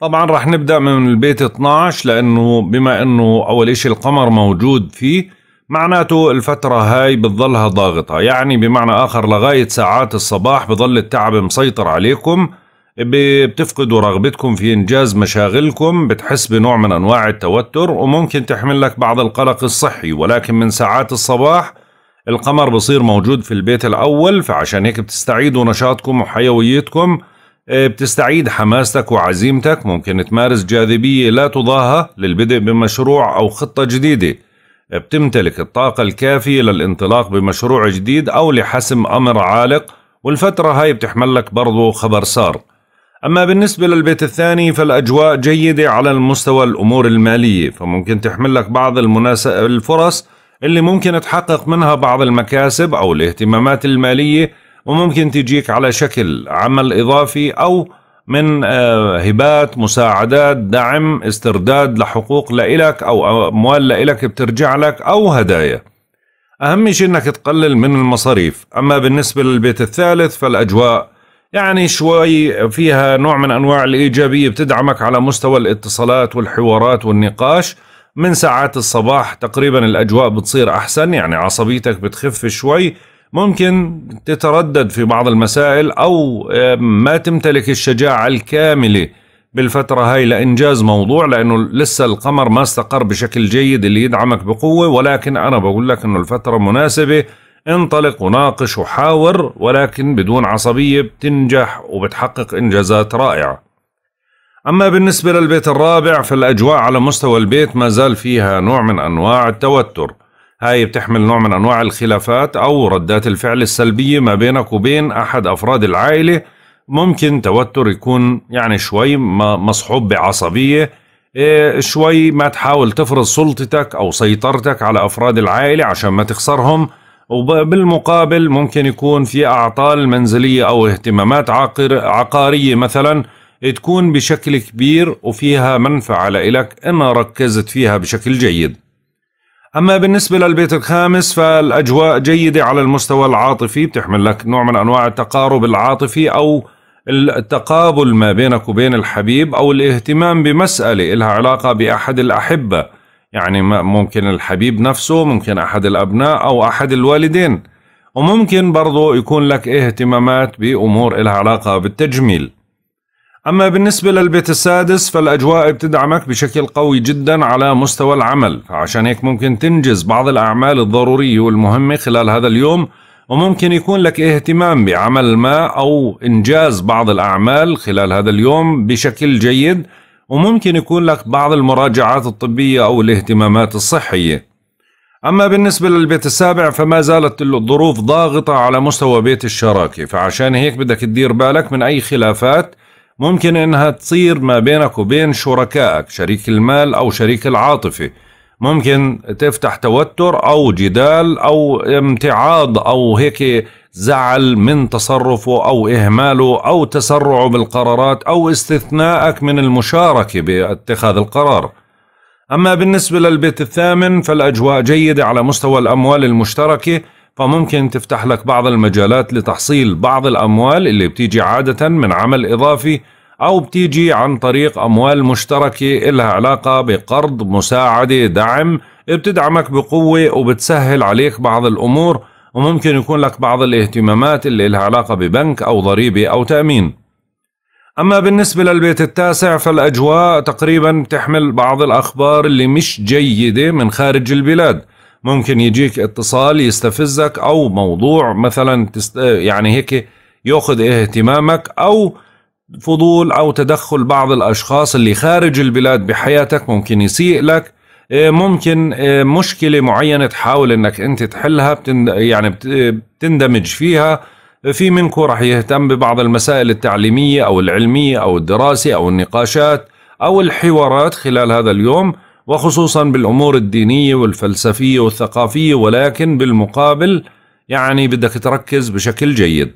طبعا رح نبدا من البيت 12 لانه بما انه اول اشي القمر موجود فيه معناته الفترة هاي بتظلها ضاغطة يعني بمعنى آخر لغاية ساعات الصباح بظل التعب مسيطر عليكم بتفقدوا رغبتكم في إنجاز مشاغلكم بتحس بنوع من أنواع التوتر وممكن تحمل لك بعض القلق الصحي ولكن من ساعات الصباح القمر بصير موجود في البيت الأول فعشان هيك بتستعيدوا نشاطكم وحيويتكم إيه، بتستعيد حماستك وعزيمتك ممكن تمارس جاذبية لا تضاهى للبدء بمشروع أو خطة جديدة إيه، بتمتلك الطاقة الكافية للانطلاق بمشروع جديد أو لحسم أمر عالق والفترة هاي بتحمل لك برضو خبر سار أما بالنسبة للبيت الثاني فالأجواء جيدة على المستوى الأمور المالية فممكن تحمل لك بعض المناس... الفرص اللي ممكن تحقق منها بعض المكاسب أو الاهتمامات المالية وممكن تجيك على شكل عمل إضافي أو من آه، هبات مساعدات دعم استرداد لحقوق لإلك أو أموال لإلك بترجع لك أو هدايا أهم شيء أنك تقلل من المصاريف أما بالنسبة للبيت الثالث فالأجواء يعني شوي فيها نوع من أنواع الإيجابية بتدعمك على مستوى الاتصالات والحوارات والنقاش من ساعات الصباح تقريبا الأجواء بتصير أحسن يعني عصبيتك بتخف شوي ممكن تتردد في بعض المسائل أو آه، ما تمتلك الشجاعة الكاملة بالفترة هاي لإنجاز موضوع لأنه لسه القمر ما استقر بشكل جيد اللي يدعمك بقوة ولكن أنا بقول لك أنه الفترة مناسبة انطلق وناقش وحاور ولكن بدون عصبية بتنجح وبتحقق إنجازات رائعة أما بالنسبة للبيت الرابع فالأجواء على مستوى البيت ما زال فيها نوع من أنواع التوتر هاي بتحمل نوع من أنواع الخلافات أو ردات الفعل السلبية ما بينك وبين أحد أفراد العائلة ممكن توتر يكون يعني شوي مصحوب بعصبية إيه، شوي ما تحاول تفرض سلطتك أو سيطرتك على أفراد العائلة عشان ما تخسرهم وبالمقابل ممكن يكون في أعطال منزلية أو اهتمامات عقر عقارية مثلا تكون بشكل كبير وفيها منفعة لإلك إن ركزت فيها بشكل جيد أما بالنسبة للبيت الخامس فالأجواء جيدة على المستوى العاطفي بتحمل لك نوع من أنواع التقارب العاطفي أو التقابل ما بينك وبين الحبيب أو الاهتمام بمسألة إلها علاقة بأحد الأحبة يعني ممكن الحبيب نفسه ممكن أحد الأبناء أو أحد الوالدين وممكن برضو يكون لك اهتمامات بأمور إلها علاقة بالتجميل أما بالنسبة للبيت السادس فالأجواء بتدعمك بشكل قوي جدا على مستوى العمل فعشان هيك ممكن تنجز بعض الأعمال الضرورية والمهمة خلال هذا اليوم وممكن يكون لك اهتمام بعمل ما أو إنجاز بعض الأعمال خلال هذا اليوم بشكل جيد وممكن يكون لك بعض المراجعات الطبية أو الاهتمامات الصحية أما بالنسبة للبيت السابع فما زالت الظروف ضاغطة على مستوى بيت الشراكة فعشان هيك بدك تدير بالك من أي خلافات ممكن انها تصير ما بينك وبين شركائك شريك المال او شريك العاطفه ممكن تفتح توتر او جدال او امتعاض او هيك زعل من تصرفه او اهماله او تسرعه بالقرارات او استثنائك من المشاركه باتخاذ القرار. اما بالنسبه للبيت الثامن فالاجواء جيده على مستوى الاموال المشتركه فممكن تفتح لك بعض المجالات لتحصيل بعض الاموال اللي بتيجي عاده من عمل اضافي أو بتيجي عن طريق أموال مشتركة إلها علاقة بقرض مساعدة دعم بتدعمك بقوة وبتسهل عليك بعض الأمور وممكن يكون لك بعض الاهتمامات اللي إلها علاقة ببنك أو ضريبة أو تأمين أما بالنسبة للبيت التاسع فالأجواء تقريبا بتحمل بعض الأخبار اللي مش جيدة من خارج البلاد ممكن يجيك اتصال يستفزك أو موضوع مثلا يعني هيك ياخذ اهتمامك أو فضول أو تدخل بعض الأشخاص اللي خارج البلاد بحياتك ممكن يسيء لك إيه، ممكن إيه، مشكلة معينة تحاول انك انت تحلها بتند... يعني بتندمج فيها في منكم رح يهتم ببعض المسائل التعليمية او العلمية او الدراسة او النقاشات او الحوارات خلال هذا اليوم وخصوصا بالامور الدينية والفلسفية والثقافية ولكن بالمقابل يعني بدك تركز بشكل جيد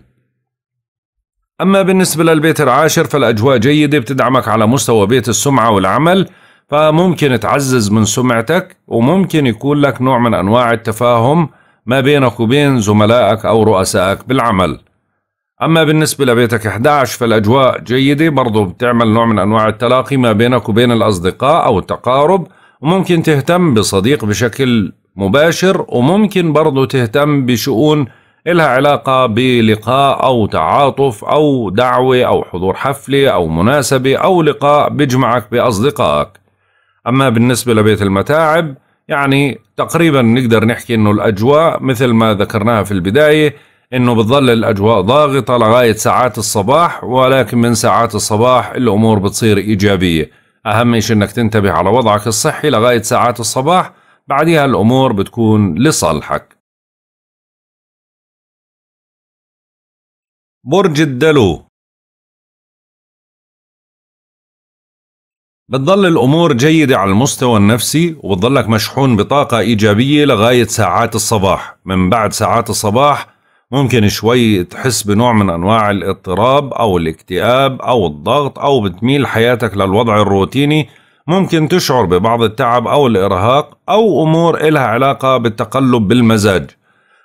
أما بالنسبة للبيت العاشر فالأجواء جيدة بتدعمك على مستوى بيت السمعة والعمل فممكن تعزز من سمعتك وممكن يكون لك نوع من أنواع التفاهم ما بينك وبين زملائك أو رؤسائك بالعمل أما بالنسبة لبيتك 11 فالأجواء جيدة برضو بتعمل نوع من أنواع التلاقي ما بينك وبين الأصدقاء أو التقارب وممكن تهتم بصديق بشكل مباشر وممكن برضو تهتم بشؤون إلها علاقة بلقاء أو تعاطف أو دعوة أو حضور حفلة أو مناسبة أو لقاء بجمعك بأصدقائك أما بالنسبة لبيت المتاعب يعني تقريبا نقدر نحكي أنه الأجواء مثل ما ذكرناها في البداية أنه بتظل الأجواء ضاغطة لغاية ساعات الصباح ولكن من ساعات الصباح الأمور بتصير إيجابية أهم شيء أنك تنتبه على وضعك الصحي لغاية ساعات الصباح بعدها الأمور بتكون لصالحك برج الدلو بتضل الأمور جيدة على المستوى النفسي وبتضلك مشحون بطاقة إيجابية لغاية ساعات الصباح من بعد ساعات الصباح ممكن شوي تحس بنوع من أنواع الاضطراب أو الاكتئاب أو الضغط أو بتميل حياتك للوضع الروتيني ممكن تشعر ببعض التعب أو الإرهاق أو أمور إلها علاقة بالتقلب بالمزاج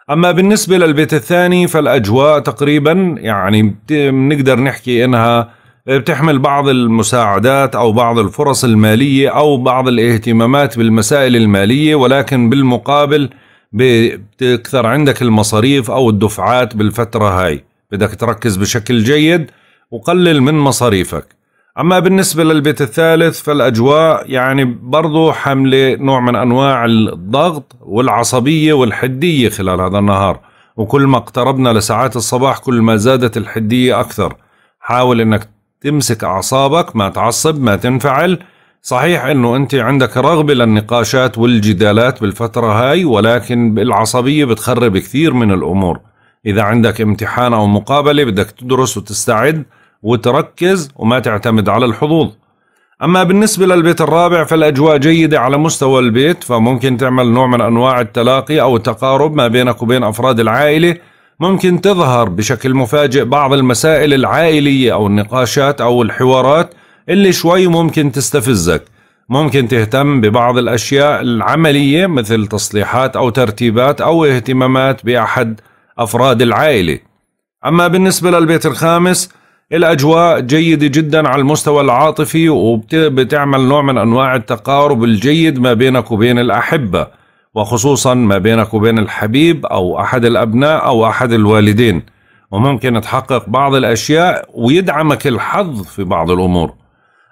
اما بالنسبه للبيت الثاني فالاجواء تقريبا يعني بنقدر نحكي انها بتحمل بعض المساعدات او بعض الفرص الماليه او بعض الاهتمامات بالمسائل الماليه ولكن بالمقابل بتكثر عندك المصاريف او الدفعات بالفتره هاي بدك تركز بشكل جيد وقلل من مصاريفك أما بالنسبة للبيت الثالث فالأجواء يعني برضو حملة نوع من أنواع الضغط والعصبية والحدية خلال هذا النهار وكل ما اقتربنا لساعات الصباح كل ما زادت الحدية أكثر حاول أنك تمسك أعصابك ما تعصب ما تنفعل صحيح أنه أنت عندك رغبة للنقاشات والجدالات بالفترة هاي ولكن العصبية بتخرب كثير من الأمور إذا عندك امتحان أو مقابلة بدك تدرس وتستعد وتركز وما تعتمد على الحظوظ أما بالنسبة للبيت الرابع فالأجواء جيدة على مستوى البيت فممكن تعمل نوع من أنواع التلاقي أو التقارب ما بينك وبين أفراد العائلة ممكن تظهر بشكل مفاجئ بعض المسائل العائلية أو النقاشات أو الحوارات اللي شوي ممكن تستفزك ممكن تهتم ببعض الأشياء العملية مثل تصليحات أو ترتيبات أو اهتمامات بأحد أفراد العائلة أما بالنسبة للبيت الخامس الأجواء جيدة جدا على المستوى العاطفي وبتعمل نوع من أنواع التقارب الجيد ما بينك وبين الأحبة وخصوصا ما بينك وبين الحبيب أو أحد الأبناء أو أحد الوالدين وممكن تحقق بعض الأشياء ويدعمك الحظ في بعض الأمور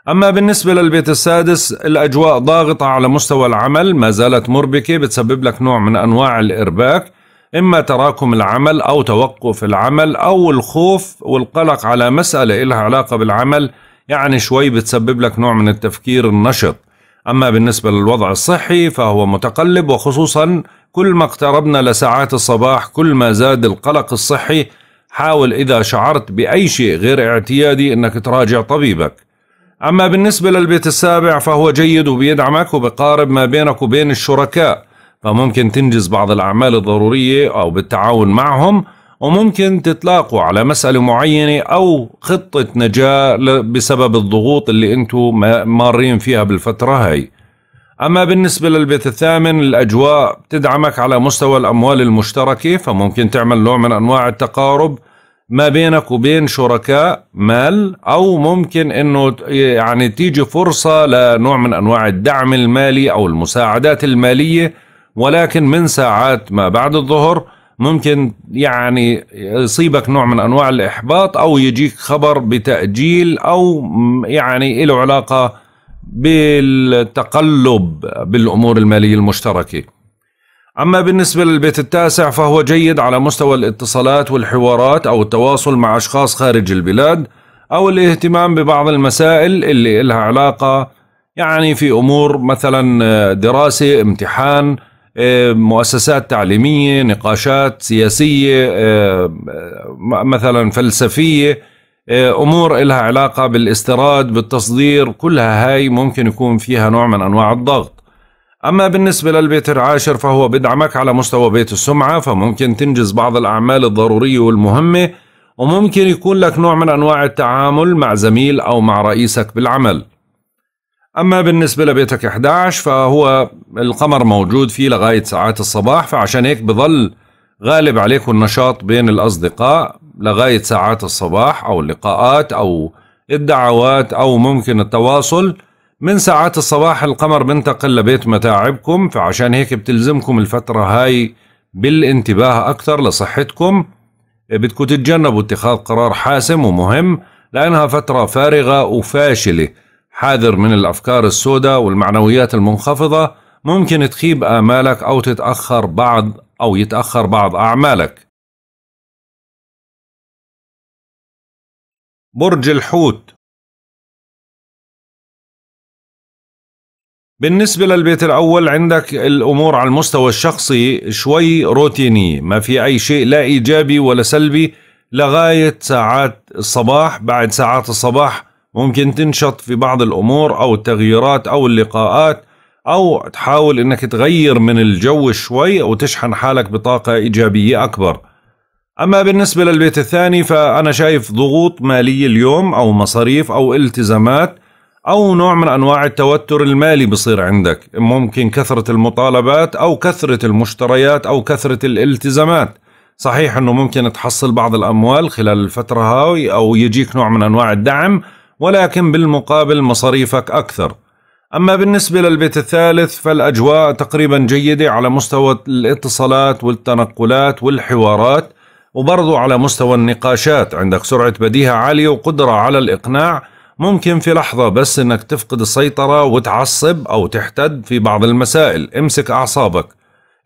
أما بالنسبة للبيت السادس الأجواء ضاغطة على مستوى العمل ما زالت مربكة بتسبب لك نوع من أنواع الإرباك إما تراكم العمل أو توقف العمل أو الخوف والقلق على مسألة إلها علاقة بالعمل يعني شوي بتسبب لك نوع من التفكير النشط أما بالنسبة للوضع الصحي فهو متقلب وخصوصا كل ما اقتربنا لساعات الصباح كل ما زاد القلق الصحي حاول إذا شعرت بأي شيء غير اعتيادي أنك تراجع طبيبك أما بالنسبة للبيت السابع فهو جيد وبيدعمك وبقارب ما بينك وبين الشركاء فممكن تنجز بعض الأعمال الضرورية أو بالتعاون معهم وممكن تتلاقوا على مسألة معينة أو خطة نجاة بسبب الضغوط اللي أنتم مارين فيها بالفترة هاي أما بالنسبة للبيت الثامن الأجواء بتدعمك على مستوى الأموال المشتركة فممكن تعمل نوع من أنواع التقارب ما بينك وبين شركاء مال أو ممكن أنه يعني تيجي فرصة لنوع من أنواع الدعم المالي أو المساعدات المالية ولكن من ساعات ما بعد الظهر ممكن يعني يصيبك نوع من انواع الاحباط او يجيك خبر بتاجيل او يعني له علاقه بالتقلب بالامور الماليه المشتركه. اما بالنسبه للبيت التاسع فهو جيد على مستوى الاتصالات والحوارات او التواصل مع اشخاص خارج البلاد او الاهتمام ببعض المسائل اللي لها علاقه يعني في امور مثلا دراسه، امتحان، آه، مؤسسات تعليميه نقاشات سياسيه آه، آه، مثلا فلسفيه امور إلها علاقه بالاستيراد بالتصدير كلها هاي ممكن يكون فيها نوع من انواع الضغط اما بالنسبه للبيت العاشر فهو بدعمك على مستوى بيت السمعه فممكن تنجز بعض الاعمال الضروريه والمهمه وممكن يكون لك نوع من انواع التعامل مع زميل او مع رئيسك بالعمل أما بالنسبة لبيتك 11 فهو القمر موجود فيه لغاية ساعات الصباح فعشان هيك بظل غالب عليكم النشاط بين الأصدقاء لغاية ساعات الصباح أو اللقاءات أو الدعوات أو ممكن التواصل من ساعات الصباح القمر بنتقل لبيت متاعبكم فعشان هيك بتلزمكم الفترة هاي بالانتباه أكثر لصحتكم بدكم تتجنبوا اتخاذ قرار حاسم ومهم لأنها فترة فارغة وفاشلة حاذر من الأفكار السوداء والمعنويات المنخفضة ممكن تخيب آمالك أو تتأخر بعض أو يتأخر بعض أعمالك برج الحوت بالنسبة للبيت الأول عندك الأمور على المستوى الشخصي شوي روتيني ما في أي شيء لا إيجابي ولا سلبي لغاية ساعات الصباح بعد ساعات الصباح ممكن تنشط في بعض الأمور أو التغييرات أو اللقاءات أو تحاول أنك تغير من الجو شوي وتشحن حالك بطاقة إيجابية أكبر أما بالنسبة للبيت الثاني فأنا شايف ضغوط مالية اليوم أو مصاريف أو التزامات أو نوع من أنواع التوتر المالي بصير عندك ممكن كثرة المطالبات أو كثرة المشتريات أو كثرة الالتزامات صحيح أنه ممكن تحصل بعض الأموال خلال الفترة هاي أو يجيك نوع من أنواع الدعم ولكن بالمقابل مصاريفك أكثر أما بالنسبة للبيت الثالث فالأجواء تقريبا جيدة على مستوى الاتصالات والتنقلات والحوارات وبرضو على مستوى النقاشات عندك سرعة بديهة عالية وقدرة على الإقناع ممكن في لحظة بس إنك تفقد السيطرة وتعصب أو تحتد في بعض المسائل امسك أعصابك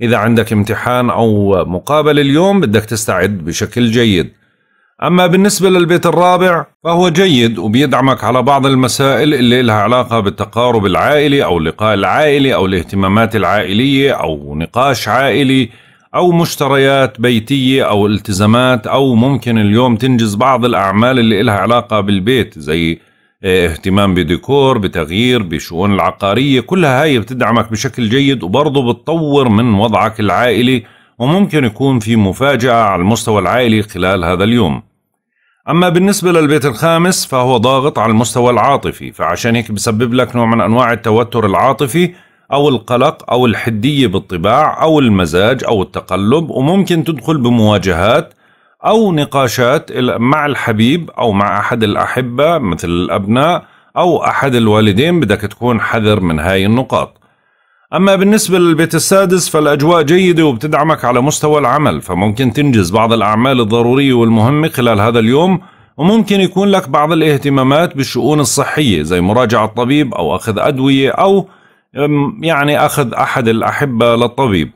إذا عندك امتحان أو مقابلة اليوم بدك تستعد بشكل جيد أما بالنسبة للبيت الرابع فهو جيد وبيدعمك على بعض المسائل اللي لها علاقة بالتقارب العائلي أو اللقاء العائلي أو الاهتمامات العائلية أو نقاش عائلي أو مشتريات بيتية أو التزامات أو ممكن اليوم تنجز بعض الأعمال اللي لها علاقة بالبيت زي آه، اهتمام بديكور بتغيير بشؤون العقارية كلها هاي بتدعمك بشكل جيد وبرضه بتطور من وضعك العائلي وممكن يكون في مفاجأة على المستوى العائلي خلال هذا اليوم أما بالنسبة للبيت الخامس فهو ضاغط على المستوى العاطفي فعشان هيك بسبب لك نوع من أنواع التوتر العاطفي أو القلق أو الحدية بالطباع أو المزاج أو التقلب وممكن تدخل بمواجهات أو نقاشات مع الحبيب أو مع أحد الأحبة مثل الأبناء أو أحد الوالدين بدك تكون حذر من هاي النقاط أما بالنسبة للبيت السادس فالأجواء جيدة وبتدعمك على مستوى العمل فممكن تنجز بعض الأعمال الضرورية والمهمة خلال هذا اليوم وممكن يكون لك بعض الاهتمامات بالشؤون الصحية زي مراجعة طبيب أو أخذ أدوية أو يعني أخذ أحد الأحبة للطبيب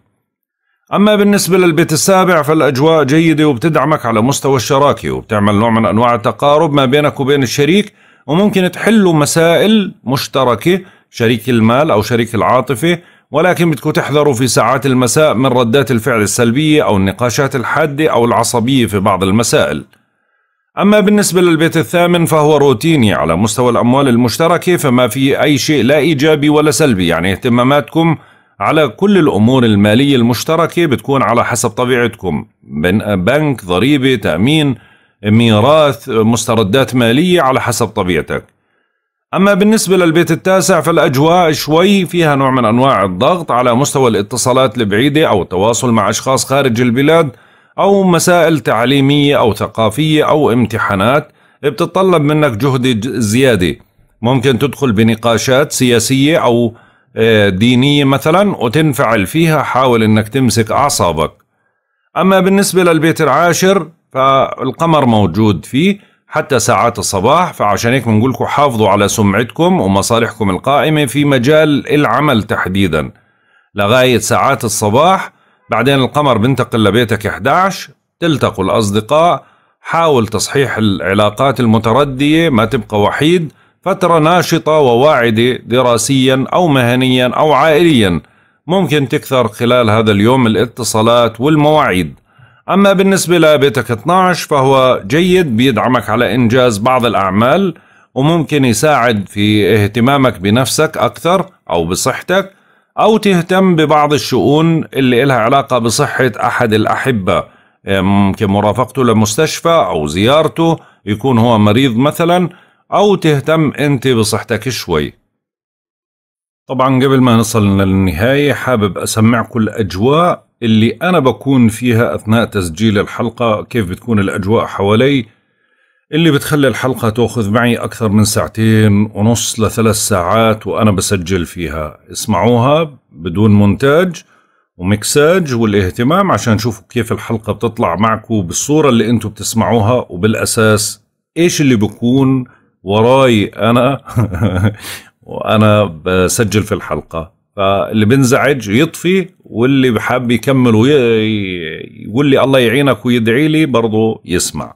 أما بالنسبة للبيت السابع فالأجواء جيدة وبتدعمك على مستوى الشراكة وبتعمل نوع من أنواع التقارب ما بينك وبين الشريك وممكن تحلوا مسائل مشتركة شريك المال أو شريك العاطفة ولكن بدكم تحذروا في ساعات المساء من ردات الفعل السلبية أو النقاشات الحادة أو العصبية في بعض المسائل أما بالنسبة للبيت الثامن فهو روتيني على مستوى الأموال المشتركة فما في أي شيء لا إيجابي ولا سلبي يعني اهتماماتكم على كل الأمور المالية المشتركة بتكون على حسب طبيعتكم بنك ضريبة تأمين ميراث مستردات مالية على حسب طبيعتك أما بالنسبة للبيت التاسع فالأجواء شوي فيها نوع من أنواع الضغط على مستوى الاتصالات البعيدة أو التواصل مع أشخاص خارج البلاد أو مسائل تعليمية أو ثقافية أو امتحانات بتتطلب منك جهد زيادة ممكن تدخل بنقاشات سياسية أو آه، دينية مثلا وتنفعل فيها حاول أنك تمسك أعصابك أما بالنسبة للبيت العاشر فالقمر موجود فيه حتى ساعات الصباح فعشان هيك بنقول لكم حافظوا على سمعتكم ومصالحكم القائمة في مجال العمل تحديدا لغاية ساعات الصباح بعدين القمر بنتقل لبيتك 11 تلتقوا الأصدقاء حاول تصحيح العلاقات المتردية ما تبقى وحيد فترة ناشطة وواعدة دراسيا أو مهنيا أو عائليا ممكن تكثر خلال هذا اليوم الاتصالات والمواعيد أما بالنسبة لبيتك 12 فهو جيد بيدعمك على إنجاز بعض الأعمال وممكن يساعد في اهتمامك بنفسك أكثر أو بصحتك أو تهتم ببعض الشؤون اللي إلها علاقة بصحة أحد الأحبة آه، ممكن مرافقته لمستشفى أو زيارته يكون هو مريض مثلا أو تهتم أنت بصحتك شوي طبعا قبل ما نصل للنهاية حابب أسمعكم الأجواء اللي أنا بكون فيها أثناء تسجيل الحلقة كيف بتكون الأجواء حوالي اللي بتخلي الحلقة تأخذ معي أكثر من ساعتين ونص لثلاث ساعات وأنا بسجل فيها اسمعوها بدون مونتاج ومكساج والاهتمام عشان شوفوا كيف الحلقة بتطلع معكم بالصورة اللي انتم بتسمعوها وبالأساس ايش اللي بكون وراي أنا وأنا بسجل في الحلقة فاللي بينزعج يطفي واللي بحب يكمل ويقول لي الله يعينك ويدعي لي برضه يسمع